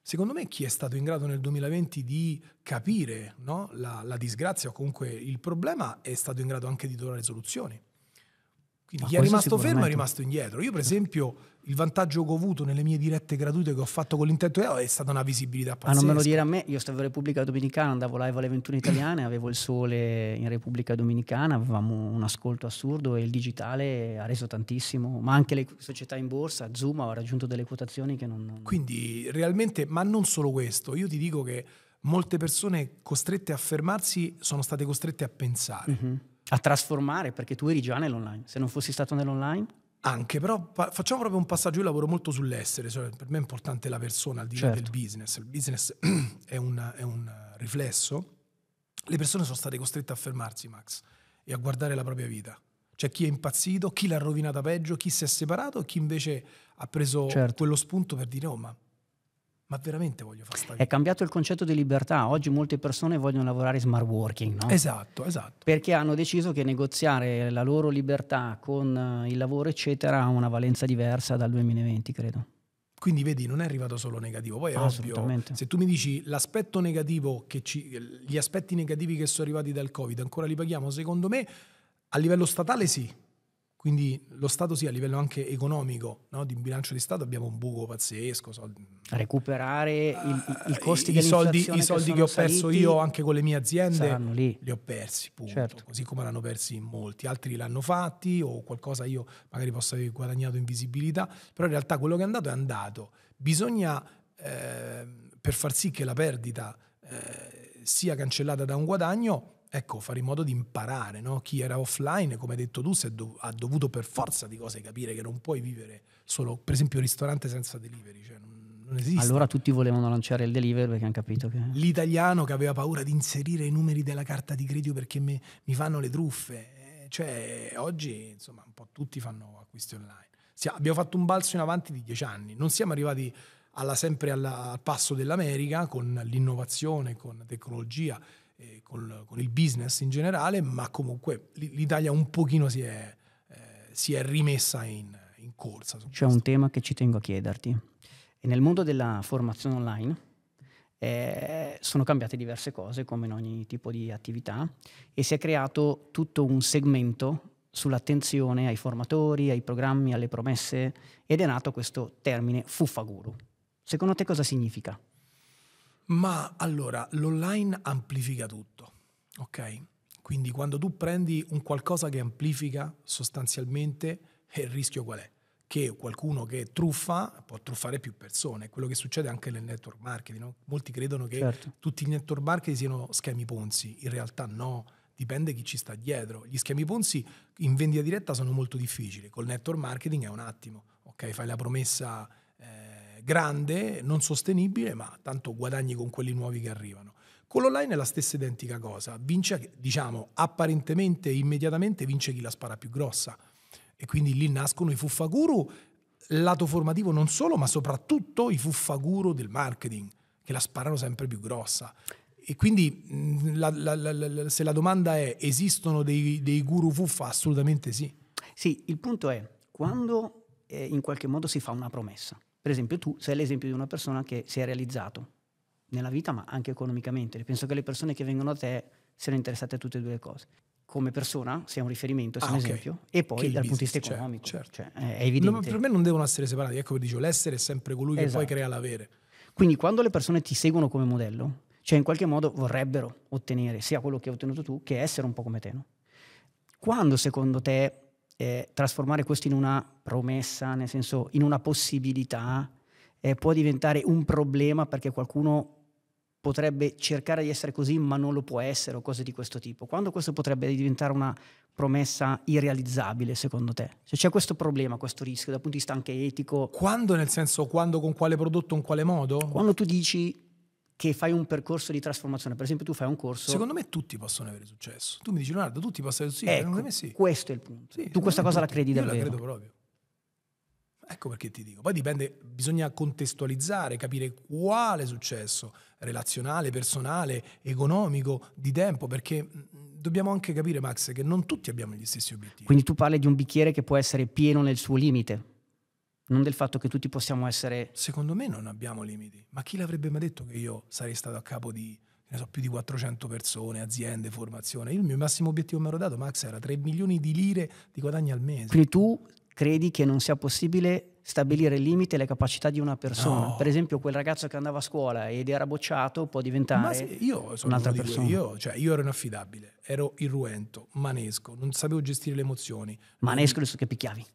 Secondo me chi è stato in grado nel 2020 di capire no, la, la disgrazia o comunque il problema è stato in grado anche di trovare soluzioni. Quindi Ma chi è rimasto fermo è rimasto indietro. Io per esempio il vantaggio che ho avuto nelle mie dirette gratuite che ho fatto con l'intento è stata una visibilità pazzesca. Ah, non me lo dire a me, io stavo in Repubblica Dominicana, andavo live alle 21 italiane, avevo il sole in Repubblica Dominicana, avevamo un ascolto assurdo e il digitale ha reso tantissimo, ma anche le società in borsa, Zoom ha raggiunto delle quotazioni che non... Quindi realmente, ma non solo questo, io ti dico che molte persone costrette a fermarsi sono state costrette a pensare. Uh-huh a trasformare, perché tu eri già nell'online. Se non fossi stato nell'online... Anche, però pa- facciamo proprio un passaggio, io lavoro molto sull'essere, cioè per me è importante la persona al di là certo. del business, il business è un, è un riflesso. Le persone sono state costrette a fermarsi, Max, e a guardare la propria vita. Cioè chi è impazzito, chi l'ha rovinata peggio, chi si è separato e chi invece ha preso certo. quello spunto per dire oh ma ma veramente voglio fare sta vita. È cambiato il concetto di libertà. Oggi molte persone vogliono lavorare smart working, no? Esatto, esatto. Perché hanno deciso che negoziare la loro libertà con eh, il lavoro, eccetera, ha una valenza diversa dal 2020, credo. Quindi vedi, non è arrivato solo negativo. Poi è ovvio, se tu mi dici l'aspetto negativo, ci, gli aspetti negativi che sono arrivati dal Covid, ancora li paghiamo? Secondo me, a livello statale sì, quindi lo Stato sì, a livello anche economico, no? di bilancio di Stato abbiamo un buco pazzesco. Soldi. Recuperare uh, il, ah, i costi i soldi, I soldi che, che ho perso io anche con le mie aziende li ho persi, punto. Certo. Così come l'hanno persi molti. Altri l'hanno fatti o qualcosa io magari posso aver guadagnato in visibilità, però in realtà quello che è andato è andato. Bisogna, eh, per far sì che la perdita eh, sia cancellata da un guadagno, ecco, fare in modo di imparare. No? Chi era offline, come hai detto tu, dov- ha dovuto per forza di cose capire che non puoi vivere solo, per esempio, un ristorante senza delivery. Cioè non, non esiste. Allora tutti volevano lanciare il delivery perché hanno capito che... L'italiano che aveva paura di inserire i numeri della carta di credito perché me, mi fanno le truffe. Eh, cioè, oggi, insomma, un po' tutti fanno acquisti online. Sì, abbiamo fatto un balzo in avanti di dieci anni. Non siamo arrivati alla, sempre alla, al passo dell'America con l'innovazione, con tecnologia, eh, con, con, il business in generale, ma comunque l'Italia un pochino si è, eh, si è rimessa in, in corsa. C'è questo. un tema che ci tengo a chiederti. E nel mondo della formazione online eh, sono cambiate diverse cose, come in ogni tipo di attività, e si è creato tutto un segmento sull'attenzione ai formatori, ai programmi, alle promesse, ed è nato questo termine fuffaguru. Secondo te cosa significa? Ma allora, l'online amplifica tutto, ok? Quindi quando tu prendi un qualcosa che amplifica sostanzialmente, eh, il rischio qual è? Che qualcuno che truffa può truffare più persone, quello che succede anche nel network marketing. No? Molti credono che certo. tutti i network marketing siano schemi ponzi, in realtà no, dipende chi ci sta dietro. Gli schemi ponzi in vendita diretta sono molto difficili, col network marketing è un attimo, ok? Fai la promessa grande, non sostenibile, ma tanto guadagni con quelli nuovi che arrivano. Con l'online è la stessa identica cosa, vince, diciamo, apparentemente, immediatamente vince chi la spara più grossa. E quindi lì nascono i fuffaguru, lato formativo non solo, ma soprattutto i fuffaguru del marketing, che la sparano sempre più grossa. E quindi mm, la, la, la, se la domanda è esistono dei, dei, guru fuffa, assolutamente sì. Sì, il punto è quando eh, in qualche modo si fa una promessa per esempio tu sei l'esempio di una persona che si è realizzato nella vita ma anche economicamente. Penso che le persone che vengono da te siano interessate a tutte e due le cose. Come persona sei un riferimento, sei ah, un okay. esempio, e poi che dal punto di vista cioè, economico. Certo. Cioè, è evidente. No, per me non devono essere separati, ecco che dicevo, l'essere è sempre colui esatto. che poi esatto. crea l'avere. Quindi quando le persone ti seguono come modello, cioè in qualche modo vorrebbero ottenere sia quello che hai ottenuto tu che essere un po' come te. No? Quando secondo te eh, trasformare questo in una promessa, nel senso in una possibilità, eh, può diventare un problema perché qualcuno potrebbe cercare di essere così ma non lo può essere o cose di questo tipo. Quando questo potrebbe diventare una promessa irrealizzabile secondo te? Se c'è questo problema, questo rischio dal punto di vista anche etico. Quando nel senso quando con quale prodotto, in quale modo? Quando tu dici che fai un percorso di trasformazione. Per esempio, tu fai un corso. Secondo me tutti possono avere successo. Tu mi dici, Leonardo, tutti possono avere successo. Ecco, me sì. Questo è il punto. Sì, tu questa cosa la credi davvero? Io la credo proprio. Ecco perché ti dico. Poi dipende, bisogna contestualizzare, capire quale successo relazionale, personale, economico, di tempo, perché mm, dobbiamo anche capire, Max, che non tutti abbiamo gli stessi obiettivi. Quindi tu parli di un bicchiere che può essere pieno nel suo limite non del fatto che tutti possiamo essere... Secondo me non abbiamo limiti, ma chi l'avrebbe mai detto che io sarei stato a capo di so, più di 400 persone, aziende, formazione? Io il mio massimo obiettivo che mi ero dato, Max, era 3 milioni di lire di guadagni al mese. Quindi tu credi che non sia possibile stabilire il limite e le capacità di una persona. No. Per esempio, quel ragazzo che andava a scuola ed era bocciato può diventare io sono un'altra persona. Io, cioè, io, ero inaffidabile, ero irruento, manesco, non sapevo gestire le emozioni. Manesco adesso che picchiavi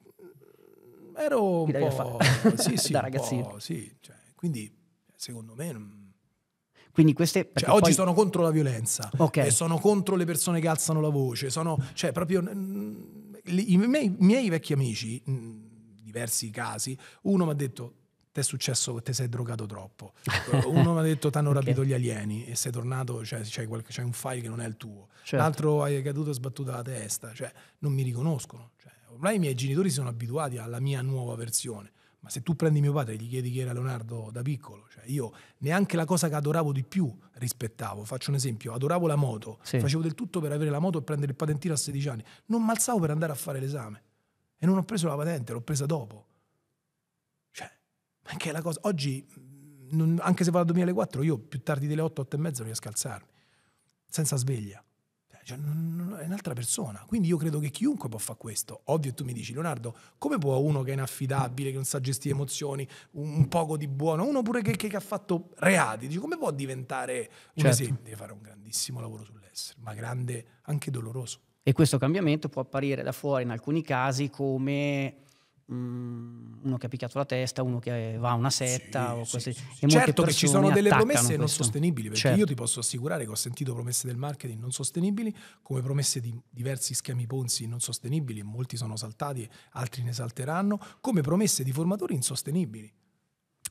ero un po'... Sì, sì, da ragazzino. Sì, cioè, quindi secondo me... Mm, quindi queste, cioè, oggi poi... sono contro la violenza, okay. sono contro le persone che alzano la voce, sono, cioè, proprio, mm, i miei, miei, vecchi amici, in mm, diversi casi, uno mi ha detto ti è successo che ti sei drogato troppo, uno mi ha detto ti hanno okay. rapito gli alieni e sei tornato, cioè, c'è, un file che non è il tuo, certo. l'altro hai caduto e sbattuto la testa, cioè, non mi riconoscono. Cioè, ormai i miei genitori sono abituati alla mia nuova versione. Ma se tu prendi mio padre e gli chiedi chi era Leonardo da piccolo, cioè io neanche la cosa che adoravo di più rispettavo. Faccio un esempio, adoravo la moto, sì. facevo del tutto per avere la moto e prendere il patentino a 16 anni. Non malzavo per andare a fare l'esame. E non ho preso la patente, l'ho presa dopo. Cioè, anche la cosa... Oggi, mm, non, anche se vado a 2004, io più tardi delle 8, 8 e mezza non riesco a alzarmi. Senza sveglia cioè, è un'altra persona. Quindi io credo che chiunque può fare questo. Ovvio, tu mi dici, Leonardo, come può uno che è inaffidabile, che non sa gestire emozioni, un, un poco di buono, uno pure che, che, che ha fatto reati, dici, come può diventare un certo. esempio? Deve fare un grandissimo lavoro sull'essere, ma grande, anche doloroso. E questo cambiamento può apparire da fuori in alcuni casi come Mm, uno che ha picchiato la testa, uno che va a una setta sì, o cose. Sì, sì. Certo che ci sono delle promesse non questo. sostenibili, perché certo. io ti posso assicurare che ho sentito promesse del marketing non sostenibili, come promesse di diversi schemi Ponzi non sostenibili, molti sono saltati, altri ne salteranno, come promesse di formatori insostenibili.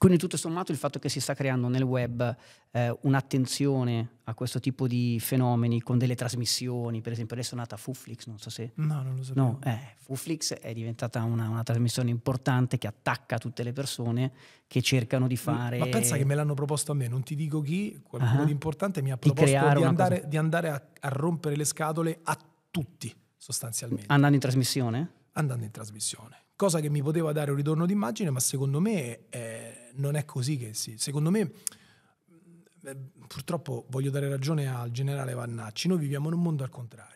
Quindi tutto sommato il fatto che si sta creando nel web eh, un'attenzione a questo tipo di fenomeni con delle trasmissioni, per esempio adesso è nata Fuflix, non so se... No, non lo so. No, eh, Fuflix è diventata una, una, trasmissione importante che attacca tutte le persone che cercano di fare... Ma pensa che me l'hanno proposto a me, non ti dico chi, qualcuno uh-huh. di importante mi ha proposto di, di, andare, di andare, a, a rompere le scatole a tutti sostanzialmente. Andando in trasmissione? Andando in trasmissione cosa che mi poteva dare un ritorno d'immagine, ma secondo me eh, non è così che si... Secondo me, mm, eh, purtroppo voglio dare ragione al generale Vannacci, noi viviamo in un mondo al contrario.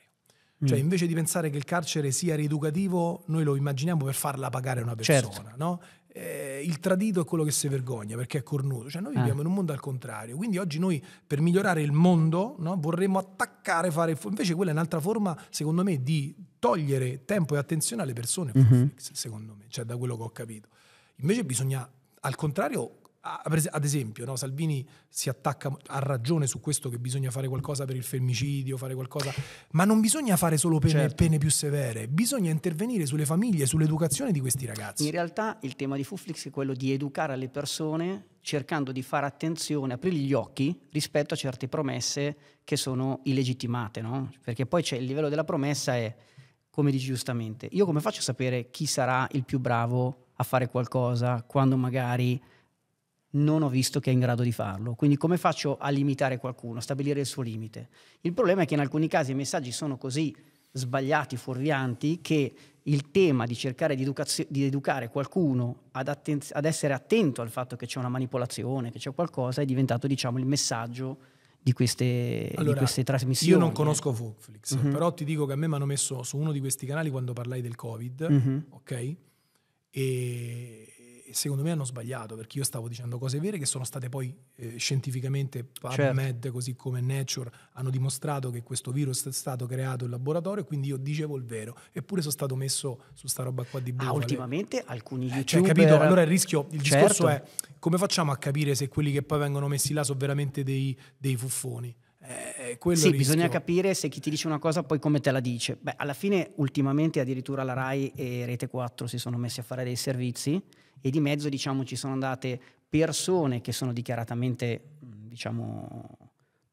Cioè, mm. invece di pensare che il carcere sia rieducativo, noi lo immaginiamo per farla pagare una certo. persona, certo. no? eh, il tradito è quello che si vergogna perché è cornuto. Cioè noi eh. viviamo eh. in un mondo al contrario. Quindi oggi noi per migliorare il mondo no, vorremmo attaccare, fare... Invece quella è un'altra forma, secondo me, di togliere tempo e attenzione alle persone, mm-hmm. secondo me, cioè da quello che ho capito. Invece bisogna, al contrario, ad esempio, no, Salvini si attacca a ragione su questo che bisogna fare qualcosa per il femminicidio, fare qualcosa, ma non bisogna fare solo pene, certo. pene più severe, bisogna intervenire sulle famiglie, sull'educazione di questi ragazzi. In realtà il tema di Fuflix è quello di educare le persone cercando di fare attenzione, aprire gli occhi rispetto a certe promesse che sono illegittimate, no? perché poi c'è il livello della promessa è, come dici giustamente, io come faccio a sapere chi sarà il più bravo a fare qualcosa quando magari non ho visto che è in grado di farlo. Quindi come faccio a limitare qualcuno, a stabilire il suo limite? Il problema è che in alcuni casi i messaggi sono così sbagliati, fuorvianti, che il tema di cercare di, di educare qualcuno ad, ad, essere attento al fatto che c'è una manipolazione, che c'è qualcosa, è diventato diciamo, il messaggio di queste, allora, di queste trasmissioni. Io non conosco Voxflix, uh -huh. però ti dico che a me mi hanno messo su uno di questi canali quando parlai del Covid, uh mhm. -huh. ok? E secondo me hanno sbagliato, perché io stavo dicendo cose vere che sono state poi eh, scientificamente PubMed, certo. così come Nature, hanno dimostrato che questo virus è stato creato in laboratorio, quindi io dicevo il vero, eppure sono stato messo su sta roba qua di ah, bufale. Ah, ultimamente alcuni YouTuber... Eh, cioè, capito? Allora il rischio, il certo. discorso è come facciamo a capire se quelli che poi vengono messi là sono veramente dei, dei fuffoni? Eh, eh sì, bisogna capire se chi ti dice una cosa poi come te la dice. Beh, alla fine ultimamente addirittura la RAI e Rete 4 si sono messi a fare dei servizi e di mezzo diciamo, ci sono andate persone che sono dichiaratamente diciamo,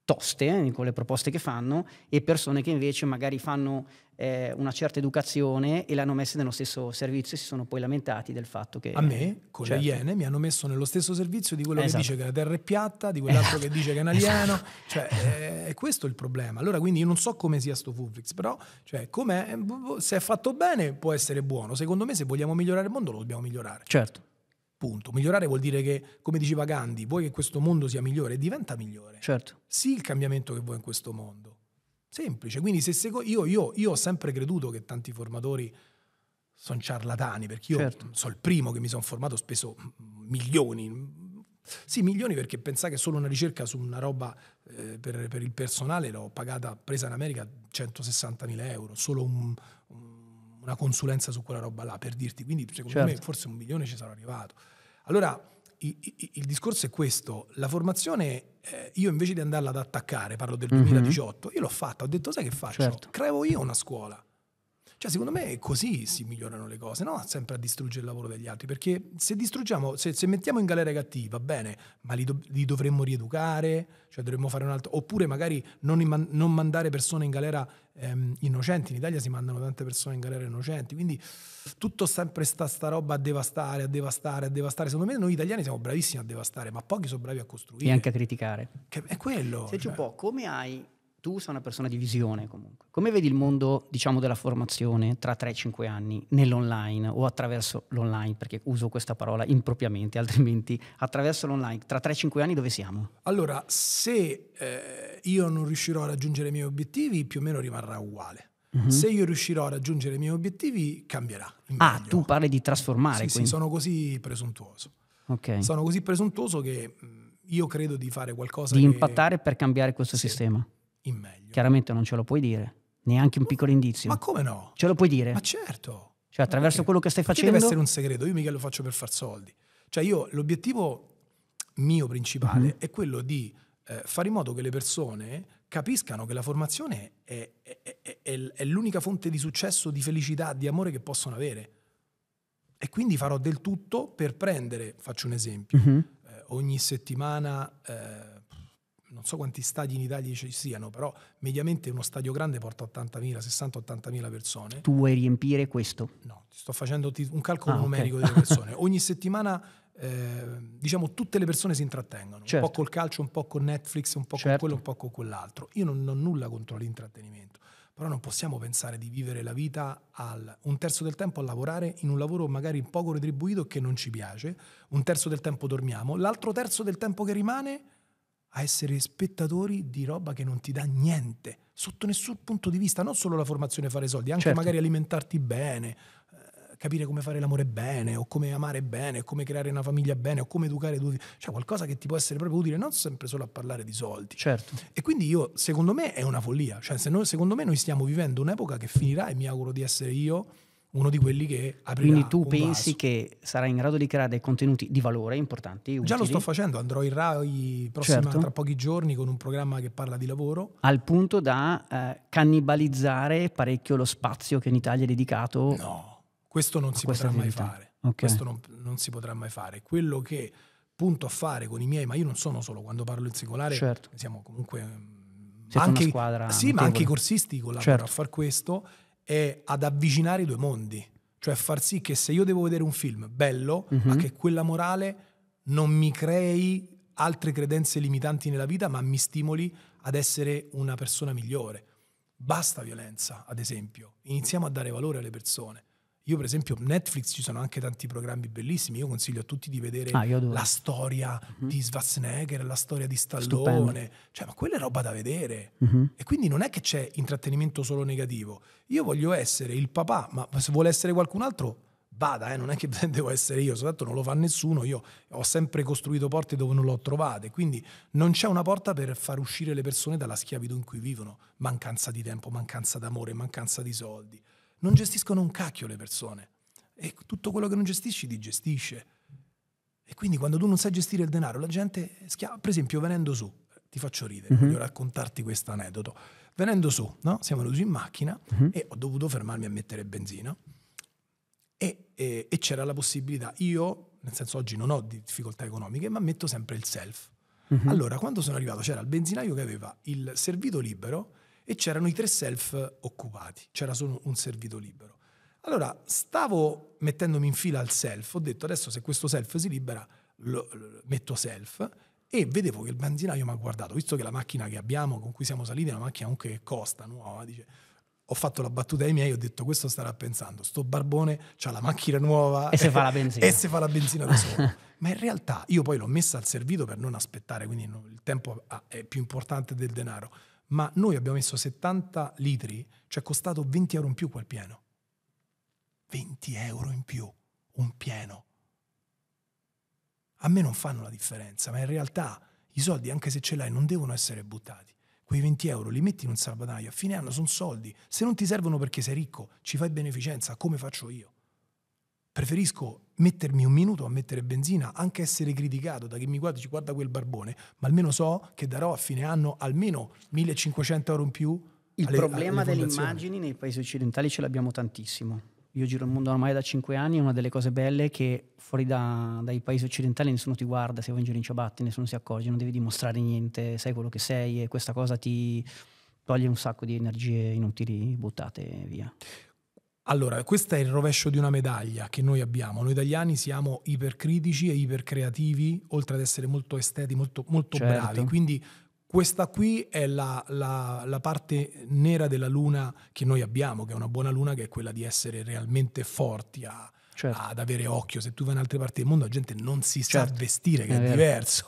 toste eh, con le proposte che fanno e persone che invece magari fanno eh, una certa educazione e l'hanno messa nello stesso servizio e si sono poi lamentati del fatto che... A me, con certo. le Iene, mi hanno messo nello stesso servizio di quello esatto. che dice che la Terra è piatta, di quell'altro esatto. che dice che è un esatto. alieno, esatto. cioè eh, è questo il problema. Allora quindi io non so come sia sto Publix, però cioè, eh, boh, boh, se è fatto bene può essere buono, secondo me se vogliamo migliorare il mondo lo dobbiamo migliorare. Certo. Punto. Migliorare vuol dire che, come diceva Gandhi, vuoi che questo mondo sia migliore, diventa migliore. Certo. Sì, il cambiamento che vuoi in questo mondo. Semplice. Quindi se seco- io, io, io ho sempre creduto che tanti formatori sono ciarlatani, perché io certo. sono il primo che mi sono formato, ho speso milioni. Sì, milioni perché pensare che solo una ricerca su una roba eh, per, per, il personale l'ho pagata, presa in America, 160 mila euro, solo un, un una consulenza su quella roba là, per dirti, quindi secondo certo. me forse un milione ci sarà arrivato. Allora, i, i, il discorso è questo, la formazione eh, io invece di andarla ad attaccare, parlo del 2018, mm-hmm. io l'ho fatta, ho detto sai che faccio? Certo. Creo io una scuola cioè, secondo me è così si migliorano le cose, non sempre a distruggere il lavoro degli altri, perché se distruggiamo, se, se mettiamo in galera i cattivi, va bene, ma li, do, li, dovremmo rieducare, cioè dovremmo fare un altro, oppure magari non, in, non mandare persone in galera ehm, innocenti, in Italia si mandano tante persone in galera innocenti, quindi tutto sempre sta, sta roba a devastare, a devastare, a devastare. Secondo me noi italiani siamo bravissimi a devastare, ma pochi sono bravi a costruire. E anche a criticare. Che è quello. Senti cioè. un po', come hai tu sei una persona di visione comunque. Come vedi il mondo, diciamo, della formazione tra 3 e 5 anni nell'online o attraverso l'online? Perché uso questa parola impropriamente, altrimenti attraverso l'online, tra 3 e 5 anni dove siamo? Allora, se eh, io non riuscirò a raggiungere i miei obiettivi, più o meno rimarrà uguale. Mm-hmm. Se io riuscirò a raggiungere i miei obiettivi, cambierà. Ah, tu parli di trasformare. Sì, sì, sono così presuntuoso. Okay. Sono così presuntuoso che mm, io credo di fare qualcosa. Di che... impattare per cambiare questo sì. sistema in meglio. Chiaramente non ce lo puoi dire, neanche un piccolo indizio. Ma come no? Ce lo puoi dire? Ma certo. Cioè attraverso quello che stai facendo... Non deve essere un segreto, io mica lo faccio per far soldi. Cioè io l'obiettivo mio principale uh-huh. è quello di eh, fare in modo che le persone capiscano che la formazione è, è, è, è, l'unica fonte di successo, di felicità, di amore che possono avere. E quindi farò del tutto per prendere, faccio un esempio, uh-huh. eh, ogni settimana... Eh, non so quanti stadi in Italia ci siano, però mediamente uno stadio grande porta 80.000, 60-80.000 persone. Tu vuoi riempire questo? No, ti sto facendo un calcolo ah, numerico okay. delle persone. Ogni settimana eh, diciamo tutte le persone si intrattengono, certo. un po' certo. col calcio, un po' con Netflix, un po' certo. con quello, un po' con quell'altro. Io non ho nulla contro l'intrattenimento, però non possiamo pensare di vivere la vita al un terzo del tempo a lavorare in un lavoro magari poco retribuito che non ci piace, un terzo del tempo dormiamo, l'altro terzo del tempo che rimane a essere spettatori di roba che non ti dà niente, sotto nessun punto di vista, non solo la formazione fare soldi, anche certo. magari alimentarti bene, eh, capire come fare l'amore bene, o come amare bene, o come creare una famiglia bene, o come educare due figli, cioè qualcosa che ti può essere proprio utile, non sempre solo a parlare di soldi. Certo. E quindi io, secondo me, è una follia, cioè se noi, secondo me noi stiamo vivendo un'epoca che finirà, e mi auguro di essere io, uno di quelli che aprirà Quindi tu pensi vaso. che sarà in grado di creare dei contenuti di valore importanti? Utili. Già lo sto facendo, andrò in RAI prossima, certo. tra pochi giorni con un programma che parla di lavoro. Al punto da eh, cannibalizzare parecchio lo spazio che in Italia è dedicato? No, questo non si potrà attività. mai fare. Okay. Questo non, non, si potrà mai fare. Quello che punto a fare con i miei, ma io non sono solo, quando parlo in singolare certo. siamo comunque... Mm, Siete anche, una squadra. Sì, notevole. ma anche i corsisti collaborano certo. a far questo è ad avvicinare i due mondi, cioè far sì che se io devo vedere un film bello, mm-hmm. ma che quella morale non mi crei altre credenze limitanti nella vita, ma mi stimoli ad essere una persona migliore. Basta violenza, ad esempio. Iniziamo a dare valore alle persone. Io per esempio Netflix ci sono anche tanti programmi bellissimi, io consiglio a tutti di vedere ah, la storia uh-huh. di Schwarzenegger, la storia di Stallone, Stupendo. cioè ma quella è roba da vedere. Uh-huh. E quindi non è che c'è intrattenimento solo negativo. Io voglio essere il papà, ma se vuole essere qualcun altro vada, eh, non è che devo essere io, soltanto non lo fa nessuno, io ho sempre costruito porte dove non l'ho trovate, quindi non c'è una porta per far uscire le persone dalla schiavitù in cui vivono, mancanza di tempo, mancanza d'amore, mancanza di soldi non gestiscono un cacchio le persone. E tutto quello che non gestisci ti gestisce. E quindi quando tu non sai gestire il denaro, la gente schiava, Per esempio, venendo su, ti faccio ridere, mm-hmm. voglio raccontarti questo aneddoto. Venendo su, no? siamo venuti in macchina mm-hmm. e ho dovuto fermarmi a mettere benzina. E, e, e, c'era la possibilità, io, nel senso oggi non ho difficoltà economiche, ma metto sempre il self. Mm-hmm. Allora, quando sono arrivato c'era il benzinaio che aveva il servito libero e c'erano i tre self occupati, c'era solo un servito libero. Allora stavo mettendomi in fila al self, ho detto adesso se questo self si libera lo, lo metto self e vedevo che il benzinaio mi ha guardato, visto che la macchina che abbiamo, con cui siamo saliti, è una macchina anche che costa, nuova, dice, ho fatto la battuta ai miei, ho detto questo starà pensando, sto barbone ha la macchina nuova e se fa la benzina. E se fa la benzina da solo. Ma in realtà io poi l'ho messa al servito per non aspettare, quindi il tempo ah, è più importante del denaro ma noi abbiamo messo 70 litri, ci è costato 20 euro in più quel pieno. 20 euro in più, un pieno. A me non fanno la differenza, ma in realtà i soldi, anche se ce l'hai, non devono essere buttati. Quei 20 euro li metti in un salvataio, a fine anno sono soldi. Se non ti servono perché sei ricco, ci fai beneficenza, come faccio io. Preferisco mettermi un minuto a mettere benzina, anche essere criticato da chi mi guarda, ci guarda quel barbone, ma almeno so che darò a fine anno almeno 1500 euro in più. Il alle, problema alle delle immagini nei paesi occidentali ce l'abbiamo tantissimo. Io giro il mondo ormai da 5 anni e una delle cose belle è che fuori da, dai paesi occidentali nessuno ti guarda, se vai in giro in ciabatte nessuno si accorge, non devi dimostrare niente, sai quello che sei e questa cosa ti toglie un sacco di energie inutili buttate via. Allora, questo è il rovescio di una medaglia che noi abbiamo. Noi italiani siamo ipercritici e ipercreativi, oltre ad essere molto esteti, molto, molto certo. bravi. Quindi questa qui è la, la, la, parte nera della luna che noi abbiamo, che è una buona luna, che è quella di essere realmente forti a, certo. ad avere occhio. Se tu vai in altre parti del mondo la gente non si certo. sa vestire, che è, è diverso,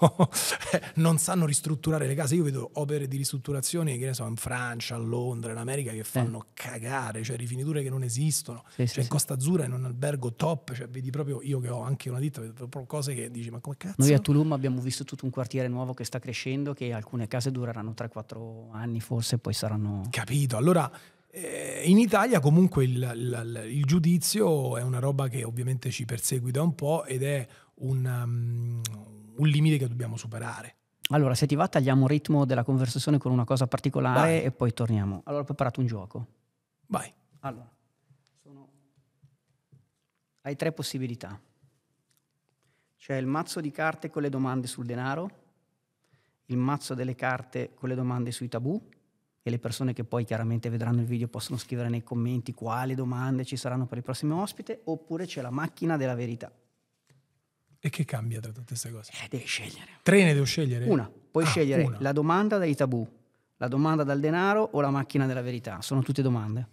non sanno ristrutturare le case. Io vedo opere di ristrutturazione che ne so, in Francia, a Londra, in America che eh. fanno eh. cagare, cioè rifiniture che non esistono. Sì, cioè, sì, in Costa Azzurra in un albergo top, cioè, vedi proprio io che ho anche una ditta, proprio cose che dici ma come cazzo? Noi a Tulum abbiamo visto tutto un quartiere nuovo che sta crescendo, che alcune case dureranno 3-4 anni forse, poi saranno... Capito, allora eh, in Italia comunque il, il, il, giudizio è una roba che ovviamente ci perseguita un po' ed è un, um, un limite che dobbiamo superare. Allora, se ti va, tagliamo il ritmo della conversazione con una cosa particolare Vai. e poi torniamo. Allora, ho preparato un gioco. Vai. Allora, sono... hai tre possibilità. C'è il mazzo di carte con le domande sul denaro, il mazzo delle carte con le domande sui tabù e le persone che poi chiaramente vedranno il video possono scrivere nei commenti quali domande ci saranno per il prossimo ospite, oppure c'è la macchina della verità. E che cambia tra tutte queste cose? Eh, devi scegliere. Tre ne devo scegliere? Una. Puoi ah, scegliere una. la domanda dai tabù, la domanda dal denaro o la macchina della verità. Sono tutte domande.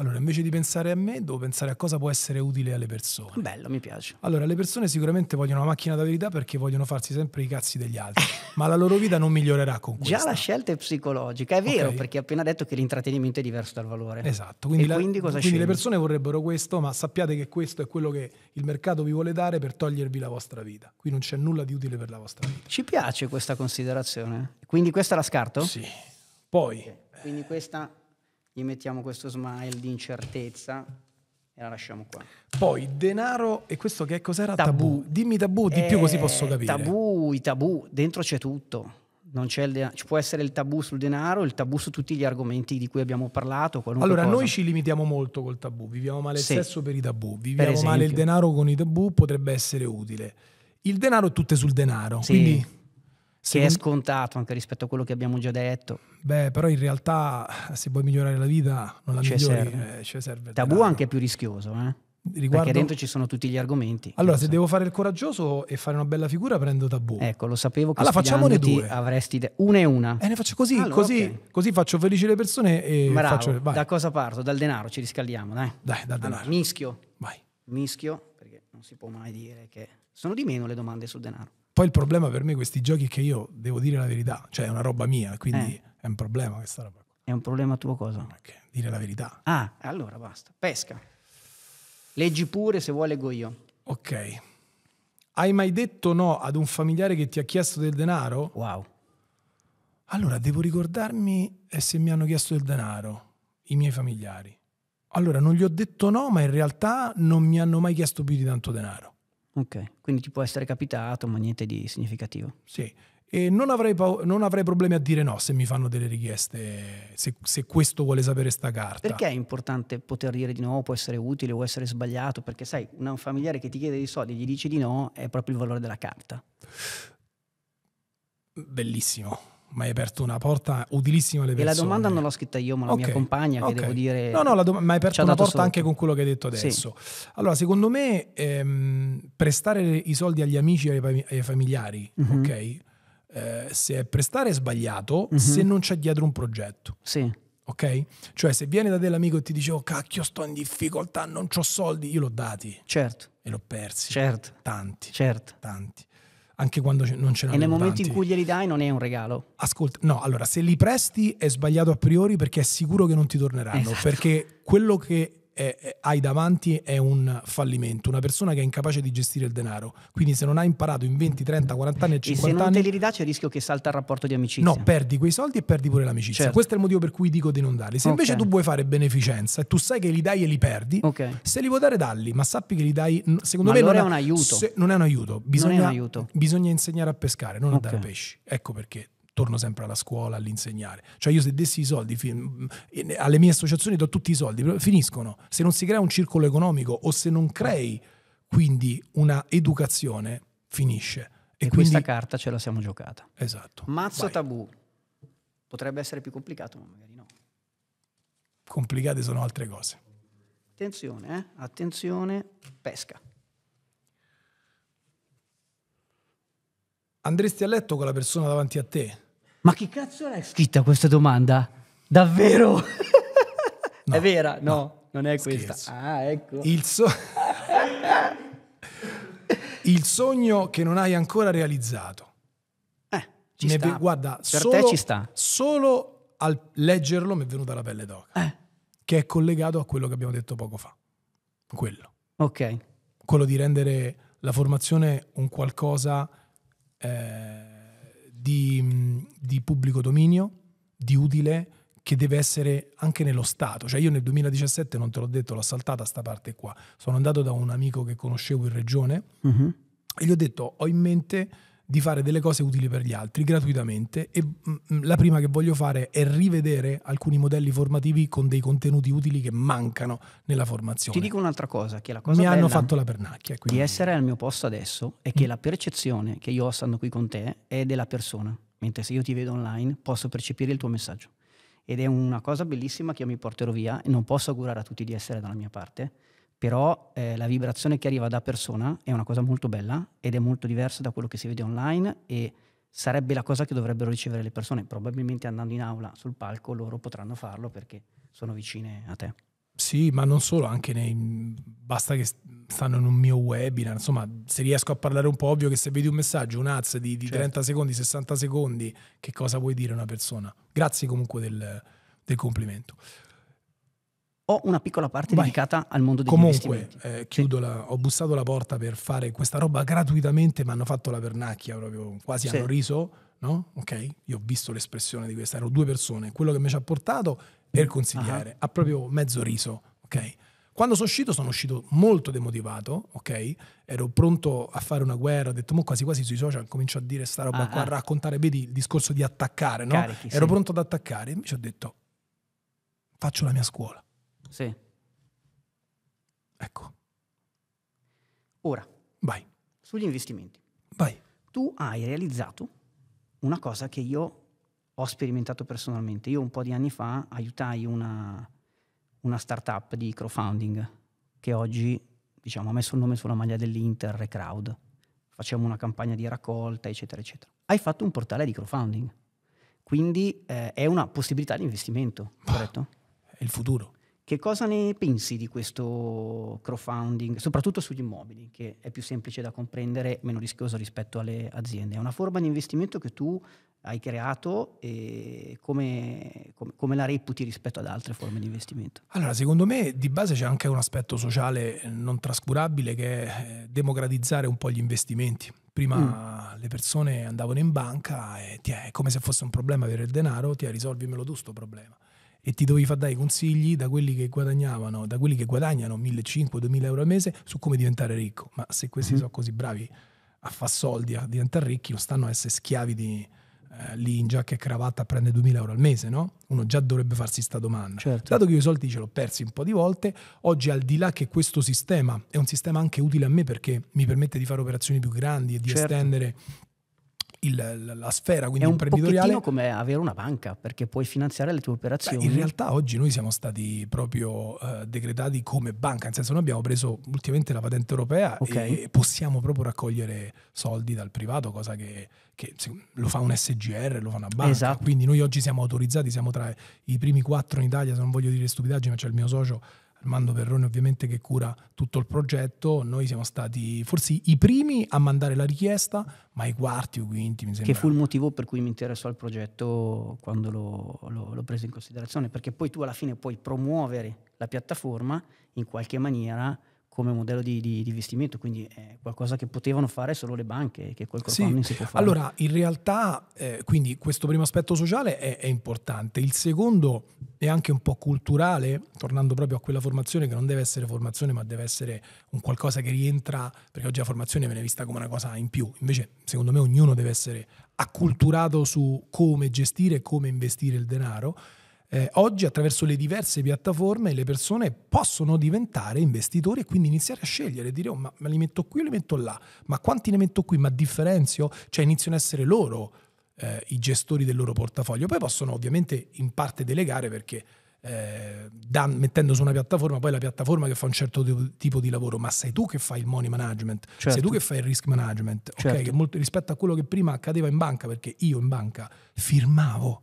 Allora, invece di pensare a me, devo pensare a cosa può essere utile alle persone. Bello, mi piace. Allora, le persone sicuramente vogliono una macchina da verità perché vogliono farsi sempre i cazzi degli altri, ma la loro vita non migliorerà con questo. Già la scelta è psicologica, è vero, okay. perché hai appena detto che l'intrattenimento è diverso dal valore. Esatto, quindi, la, quindi, quindi le persone vorrebbero questo, ma sappiate che questo è quello che il mercato vi vuole dare per togliervi la vostra vita. Qui non c'è nulla di utile per la vostra vita. Ci piace questa considerazione. Quindi questa la scarto? Sì. Poi... Okay. Quindi questa gli mettiamo questo smile di incertezza e la lasciamo qua. Poi denaro, e questo che cos'era? Tabù. tabù. Dimmi tabù di eh, più così posso eh, capire. Tabù, i tabù, dentro c'è tutto. Non c'è il Ci può essere il tabù sul denaro, il tabù su tutti gli argomenti di cui abbiamo parlato. Allora, cosa. noi ci limitiamo molto col tabù, viviamo male il sesso per i tabù, viviamo male il denaro con i tabù, potrebbe essere utile. Il denaro è tutto sul denaro, sì. quindi che è scontato anche rispetto a quello che abbiamo già detto. Beh, però in realtà se vuoi migliorare la vita non la ce migliori, serve. Eh, ce serve Tabù denaro. anche più rischioso, eh? Riguardo... Perché dentro ci sono tutti gli argomenti. Allora, se so. devo fare il coraggioso e fare una bella figura, prendo tabù. Ecco, lo sapevo che allora, facciamone due. avresti de- una e una. E eh, ne faccio così, ah, allora, così, okay. così, faccio felici le persone e Bravo. faccio... Vai. Da cosa parto? Dal denaro, ci riscaldiamo, dai. Dai, dal denaro. Allora, mischio. Vai. Mischio, perché non si può mai dire che... Sono di meno le domande sul denaro. Poi il problema per me questi giochi è che io devo dire la verità, cioè è una roba mia, quindi eh. è un problema questa roba. È un problema tuo cosa? Perché dire la verità. Ah, allora basta. Pesca. Leggi pure se vuoi leggo io. Ok. Hai mai detto no ad un familiare che ti ha chiesto del denaro? Wow. Allora, devo ricordarmi eh, se mi hanno chiesto del denaro i miei familiari. Allora, non gli ho detto no, ma in realtà non mi hanno mai chiesto più di tanto denaro. Ok, quindi ti può essere capitato, ma niente di significativo. Sì, e non avrei, non avrei problemi a dire no se mi fanno delle richieste, se, se, questo vuole sapere sta carta. Perché è importante poter dire di no, può essere utile, può essere sbagliato? Perché sai, un familiare che ti chiede dei soldi e gli dici di no è proprio il valore della carta. Bellissimo mi hai aperto una porta utilissima alle persone. E la domanda non l'ho scritta io, ma la okay. mia compagna, okay. che devo dire... No, no, la dom- mi hai aperto una porta anche con quello che hai detto adesso. Sì. Allora, secondo me, ehm, prestare i soldi agli amici e ai, familiari, mm-hmm. ok? Eh, se prestare è sbagliato, mm-hmm. se non c'è dietro un progetto. Sì. Ok? Cioè, se viene da te l'amico e ti dice, oh cacchio, sto in difficoltà, non ho soldi, io l'ho dati. Certo. E l'ho persi. Certo. Tanti. Certo. Tanti anche quando non ce n'è. E nel momento tanti. in cui glieli dai non è un regalo. Ascolta, no, allora se li presti è sbagliato a priori perché è sicuro che non ti torneranno, esatto. perché quello che è, hai davanti è un fallimento, una persona che è incapace di gestire il denaro. Quindi se non hai imparato in 20, 30, 40 anni e 50 anni... se non te li ridà c'è il rischio che salta il rapporto di amicizia. No, perdi quei soldi e perdi pure l'amicizia. Certo. Questo è il motivo per cui dico di non darli. Se okay. invece tu vuoi fare beneficenza e tu sai che li dai e li perdi, okay. se li vuoi dare dalli, ma sappi che li dai... Secondo ma me allora non è un aiuto. Se, non è un aiuto. Bisogna, non è un aiuto. Bisogna insegnare a pescare, non okay. a dare pesci. Ecco perché torno sempre alla scuola, all'insegnare. Cioè io se dessi i soldi mm, mm, alle mie associazioni do tutti i soldi, finiscono. Se non si crea un circolo economico o se non crei quindi una educazione, finisce. E, e quindi... questa carta ce la siamo giocata. Esatto. Mazzo Vai. tabù. Potrebbe essere più complicato, ma magari no. Complicate sono altre cose. Attenzione, eh? attenzione, pesca. Andresti a letto con la persona davanti a te? ma chi cazzo l'ha scritta questa domanda? Davvero? No, è vera? No, no, non è questa. Ah, ecco. Il, so- Il, sogno che non hai ancora realizzato. Eh, ci sta. Be- guarda, per solo, te ci sta. Solo al leggerlo mi è venuta la pelle d'oca. Eh. Che è collegato a quello che abbiamo detto poco fa. Quello. Ok. Quello di rendere la formazione un qualcosa... Eh, di, mm, di pubblico dominio, di utile, che deve essere anche nello Stato. Cioè io nel 2017, non te l'ho detto, l'ho saltata sta parte qua. Sono andato da un amico che conoscevo in regione uh-huh. e gli ho detto ho in mente di fare delle cose utili per gli altri gratuitamente e mm, la prima che voglio fare è rivedere alcuni modelli formativi con dei contenuti utili che mancano nella formazione. Ti dico un'altra cosa, che la cosa Mi hanno fatto la pernacchia. Quindi. Di essere al mio posto adesso è che mm. la percezione che io ho stando qui con te è della persona, mentre se io ti vedo online posso percepire il tuo messaggio. Ed è una cosa bellissima che io mi porterò via e non posso augurare a tutti di essere dalla mia parte, però eh, la vibrazione che arriva da persona è una cosa molto bella ed è molto diversa da quello che si vede online e sarebbe la cosa che dovrebbero ricevere le persone. Probabilmente andando in aula sul palco loro potranno farlo perché sono vicine a te. Sì, ma non solo, anche nei, basta che stanno in un mio webinar, insomma, se riesco a parlare un po', ovvio che se vedi un messaggio, un ads di, di certo. 30 secondi, 60 secondi, che cosa vuoi dire a una persona? Grazie comunque del, del complimento ho una piccola parte Vai. dedicata al mondo degli Comunque, Comunque, eh, chiudo, sì. la, ho bussato la porta per fare questa roba gratuitamente, ma hanno fatto la vernacchia proprio, quasi sì. hanno riso, no? Ok? Io ho visto l'espressione di questa, erano due persone, quello che mi ci ha portato e il consigliere, uh ha proprio mezzo riso, ok? Quando sono uscito, sono uscito molto demotivato, ok? Ero pronto a fare una guerra, ho detto, mo quasi quasi sui social comincio a dire sta roba ah, qua, a ah. raccontare, vedi il discorso di attaccare, no? Carichi, Ero sì. pronto ad attaccare, invece ho detto, faccio la mia scuola. Sì. Ecco. Ora. Vai. Sugli investimenti. Vai. Tu hai realizzato una cosa che io ho sperimentato personalmente. Io un po' di anni fa aiutai una, una startup di crowdfunding che oggi diciamo, ha messo il nome sulla maglia dell'Inter e Crowd. Facciamo una campagna di raccolta, eccetera, eccetera. Hai fatto un portale di crowdfunding. Quindi eh, è una possibilità di investimento, ah, corretto? È il futuro. Che cosa ne pensi di questo crowdfunding, soprattutto sugli immobili, che è più semplice da comprendere, meno rischioso rispetto alle aziende? È una forma di investimento che tu hai creato e come, come, come, la reputi rispetto ad altre forme di investimento? Allora, secondo me di base c'è anche un aspetto sociale non trascurabile che è eh, democratizzare un po' gli investimenti. Prima mm. le persone andavano in banca e ti è come se fosse un problema avere il denaro, ti è risolvimelo tu sto problema e ti dovevi fare dare consigli da quelli che guadagnavano, da quelli che guadagnano 1.500-2.000 euro al mese su come diventare ricco. Ma se questi mm-hmm. sono così bravi a far soldi, a diventare ricchi, non stanno a essere schiavi di, eh, lì in giacca e cravatta a prendere 2.000 euro al mese, no? Uno già dovrebbe farsi questa domanda. Certo. Dato che io i soldi ce l'ho persi un po' di volte, oggi al di là che questo sistema è un sistema anche utile a me perché mi permette di fare operazioni più grandi e di certo. estendere il, la sfera quindi è un imprenditoriale. È come avere una banca perché puoi finanziare le tue operazioni. Beh, in realtà oggi noi siamo stati proprio eh, decretati come banca, nel senso noi abbiamo preso ultimamente la patente europea okay. e possiamo proprio raccogliere soldi dal privato, cosa che, che lo fa un SGR, lo fa una banca. Esatto. Quindi noi oggi siamo autorizzati, siamo tra i primi quattro in Italia, se non voglio dire stupidaggini, ma c'è il mio socio Armando Perrone ovviamente che cura tutto il progetto, noi siamo stati forse i primi a mandare la richiesta, ma i quarti o quinti mi sembra. Che fu il motivo per cui mi interessò al progetto quando l'ho, l'ho, l'ho preso in considerazione, perché poi tu alla fine puoi promuovere la piattaforma in qualche maniera come modello di, di, di, investimento, quindi è qualcosa che potevano fare solo le banche, che col crowdfunding si può fare. Allora, in realtà, eh, quindi questo primo aspetto sociale è, è, importante, il secondo è anche un po' culturale, tornando proprio a quella formazione che non deve essere formazione, ma deve essere un qualcosa che rientra, perché oggi la formazione viene vista come una cosa in più, invece secondo me ognuno deve essere acculturato su come gestire e come investire il denaro eh, oggi attraverso le diverse piattaforme le persone possono diventare investitori e quindi iniziare a scegliere, dire oh, ma, ma, li metto qui o li metto là, ma quanti ne metto qui, ma differenzio, cioè iniziano ad essere loro eh, i gestori del loro portafoglio, poi possono ovviamente in parte delegare perché eh, da, mettendo su una piattaforma, poi la piattaforma che fa un certo t- tipo di lavoro, ma sei tu che fai il money management, certo. sei tu certo. che fai il risk management, certo. okay? molto, rispetto a quello che prima accadeva in banca, perché io in banca firmavo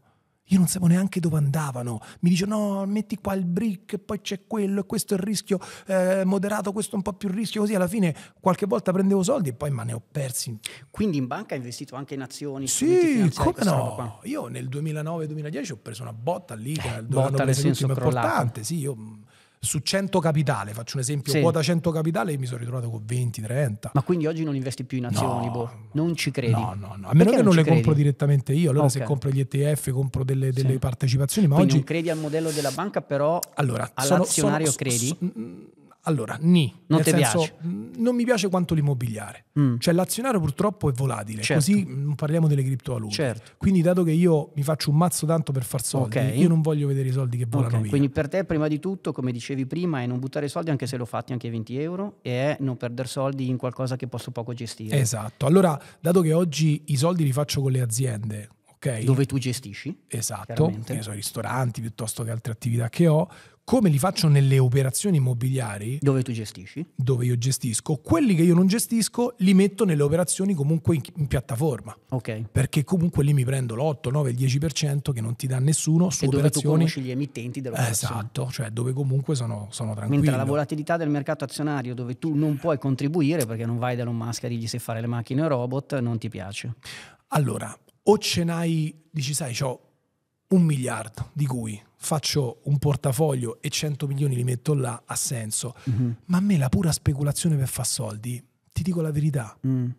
io non sapevo neanche dove andavano. Mi dice: No, metti qua il brick, poi c'è quello, e questo è il rischio eh, moderato, questo è un po' più rischio. Così alla fine qualche volta prendevo soldi e poi me ne ho persi. Quindi in banca hai investito anche in azioni? Sì, come no? Io nel 2009-2010 ho preso una botta lì, eh, dove botta hanno preso l'ultimo importante. Sì, io mm, su 100 capitale, faccio un esempio, sì. quota 100 capitale e mi sono ritrovato con 20, 30. Ma quindi oggi non investi più in azioni, no, boh. non ci credi? No, no, no. a meno che non, non le credi? compro direttamente io, allora okay. se compro gli ETF, compro delle, delle sì. partecipazioni, ma quindi oggi... non credi al modello della banca, però allora, all'azionario sono, sono, credi? So, so, allora, ni. Non ti piace? Non mi piace quanto l'immobiliare. Mm. Cioè l'azionario purtroppo è volatile, certo. così non mm, parliamo delle criptovalute. Certo. Quindi dato che io mi faccio un mazzo tanto per far soldi, okay. io non voglio vedere i soldi che volano okay. via. Quindi per te prima di tutto, come dicevi prima, è non buttare soldi anche se lo fatti anche 20 euro e è non perdere soldi in qualcosa che posso poco gestire. Esatto. Allora, dato che oggi i soldi li faccio con le aziende, Okay. Dove tu gestisci. Esatto, che ne so, ristoranti piuttosto che altre attività che ho come li faccio nelle operazioni immobiliari. Dove tu gestisci? Dove io gestisco. Quelli che io non gestisco li metto nelle operazioni comunque in, in piattaforma. Ok. Perché comunque lì mi prendo l'8, 9, il 10% che non ti dà nessuno su e dove operazioni. Dove tu conosci gli emittenti dell'operazione. Eh, esatto, cioè dove comunque sono, sono tranquillo. Mentre la volatilità del mercato azionario dove tu non puoi contribuire perché non vai da Elon Musk e digli se fare le macchine robot non ti piace. Allora, o ce n'hai, dici sai, ho un miliardo di cui faccio un portafoglio e 100 milioni li metto là, ha senso. Mm-hmm. Ma a me la pura speculazione per far soldi, ti dico la verità, mm.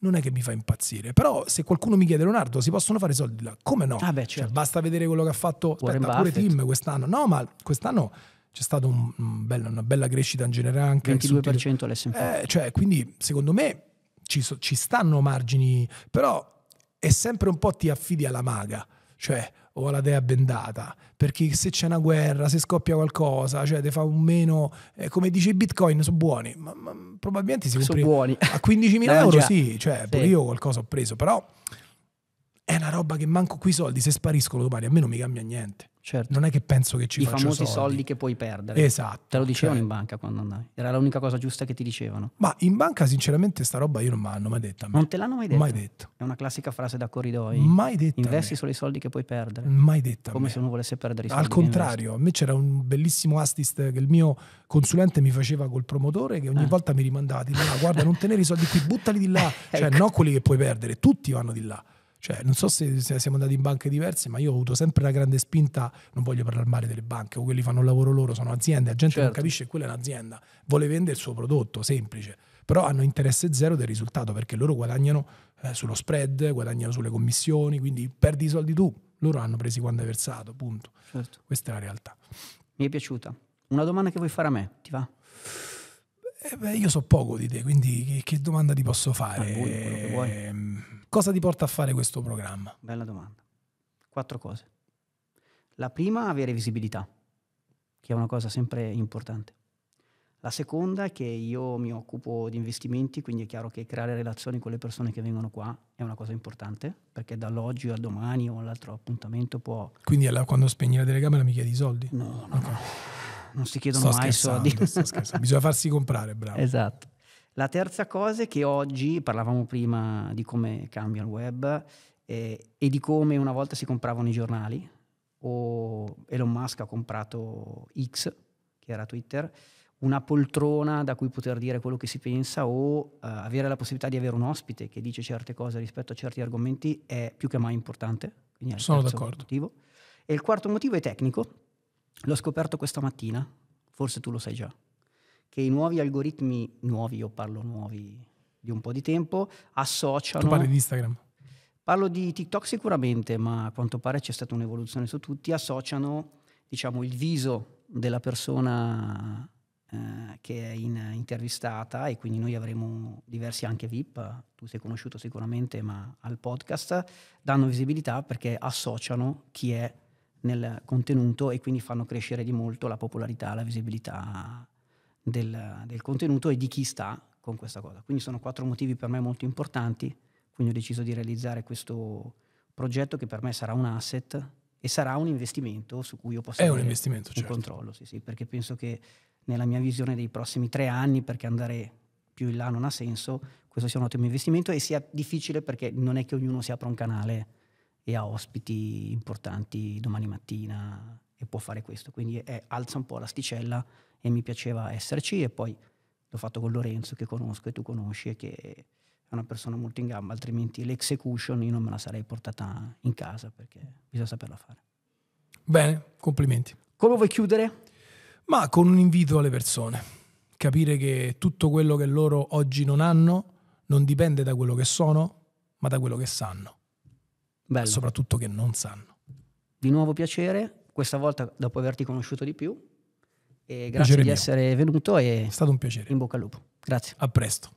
non è che mi fa impazzire. Però se qualcuno mi chiede, Leonardo, si possono fare soldi là? Come no? Ah beh, cioè, certo. cioè, basta vedere quello che ha fatto aspetta, pure Tim quest'anno. No, ma quest'anno c'è stata un, un bella, una bella crescita in generale. Anche 22% all'SMP. Eh, cioè, quindi secondo me ci, so, ci stanno margini, però è sempre un po' ti affidi alla maga cioè o alla dea bendata, perché se c'è una guerra, se scoppia qualcosa, cioè te fa un meno, eh, come dice i Bitcoin, sono buoni, ma, ma probabilmente si compri so buoni. a 15.000 eh, euro, sì, cioè sì. io qualcosa ho preso, però una roba che manco qui soldi, se spariscono domani a me non mi cambia niente. Certo. Non è che penso che ci I famosi soldi. soldi. che puoi perdere. Esatto. Te lo dicevano cioè. in banca quando andai. Era l'unica cosa giusta che ti dicevano. Ma in banca, sinceramente, sta roba io non me l'hanno mai detta. Non te l'hanno mai detta? Mai detto. È una classica frase da corridoi. Mai detta. Investi solo i soldi che puoi perdere. Mai detta. Come se uno volesse perdere i soldi. Al contrario, a me c'era un bellissimo assist che il mio consulente mi faceva col promotore che ogni ah. volta mi rimandava di là, guarda, non tenere i soldi qui, buttali di là. Cioè, ecco. no quelli che puoi perdere, tutti vanno di là. Cioè, non so se, se, siamo andati in banche diverse, ma io ho avuto sempre la grande spinta, non voglio parlare male delle banche, o quelli fanno il lavoro loro, sono aziende, la gente certo. non capisce che quella è un'azienda, vuole vendere il suo prodotto, semplice, però hanno interesse zero del risultato perché loro guadagnano eh, sullo spread, guadagnano sulle commissioni, quindi perdi i soldi tu, loro hanno presi quando hai versato, punto. Certo. Questa è la realtà. Mi è piaciuta. Una domanda che vuoi fare a me, ti va? Eh beh, io so poco di te, quindi che, che domanda ti posso fare? Ah, buono, quello che vuoi. Ehm Cosa ti porta a fare questo programma? Bella domanda. Quattro cose. La prima, avere visibilità, che è una cosa sempre importante. La seconda è che io mi occupo di investimenti, quindi è chiaro che creare relazioni con le persone che vengono qua è una cosa importante, perché dall'oggi al domani o all'altro appuntamento può... Quindi quando spegni la telecamera mi chiedi i soldi? No, no, okay. no. non si chiedono sto mai soldi. Sto scherzando, bisogna farsi comprare, bravo. Esatto. La terza cosa è che oggi, parlavamo prima di come cambia il web eh, e di come una volta si compravano i giornali, o Elon Musk ha comprato X, che era Twitter, una poltrona da cui poter dire quello che si pensa o uh, avere la possibilità di avere un ospite che dice certe cose rispetto a certi argomenti è più che mai importante. Sono d'accordo. Motivo. E il quarto motivo è tecnico. L'ho scoperto questa mattina, forse tu lo sai già che i nuovi algoritmi, nuovi, io parlo nuovi di un po' di tempo, associano... Tu parli di Instagram? Parlo di TikTok sicuramente, ma a quanto pare c'è stata un'evoluzione su tutti, associano diciamo, il viso della persona eh, che è in, intervistata e quindi noi avremo diversi anche VIP, tu sei conosciuto sicuramente, ma al podcast danno visibilità perché associano chi è nel contenuto e quindi fanno crescere di molto la popolarità, la visibilità del, del contenuto e di chi sta con questa cosa. Quindi sono quattro motivi per me molto importanti, quindi ho deciso di realizzare questo progetto che per me sarà un asset e sarà un investimento su cui io posso avere un, un certo. controllo, sì, sì, perché penso che nella mia visione dei prossimi tre anni, perché andare più in là non ha senso, questo sia un ottimo investimento e sia difficile perché non è che ognuno si apra un canale e ha ospiti importanti domani mattina e può fare questo, quindi è, alza un po' l'asticella e mi piaceva esserci e poi l'ho fatto con Lorenzo che conosco e tu conosci e che è una persona molto in gamba, altrimenti l'execution io non me la sarei portata in casa perché bisogna saperla fare. Bene, complimenti. Come vuoi chiudere? Ma con un invito alle persone, capire che tutto quello che loro oggi non hanno non dipende da quello che sono, ma da quello che sanno. Bello. soprattutto che non sanno. Di nuovo piacere, questa volta dopo averti conosciuto di più, e grazie piacere di mio. essere venuto. E È stato un piacere. In bocca al lupo. Grazie. A presto.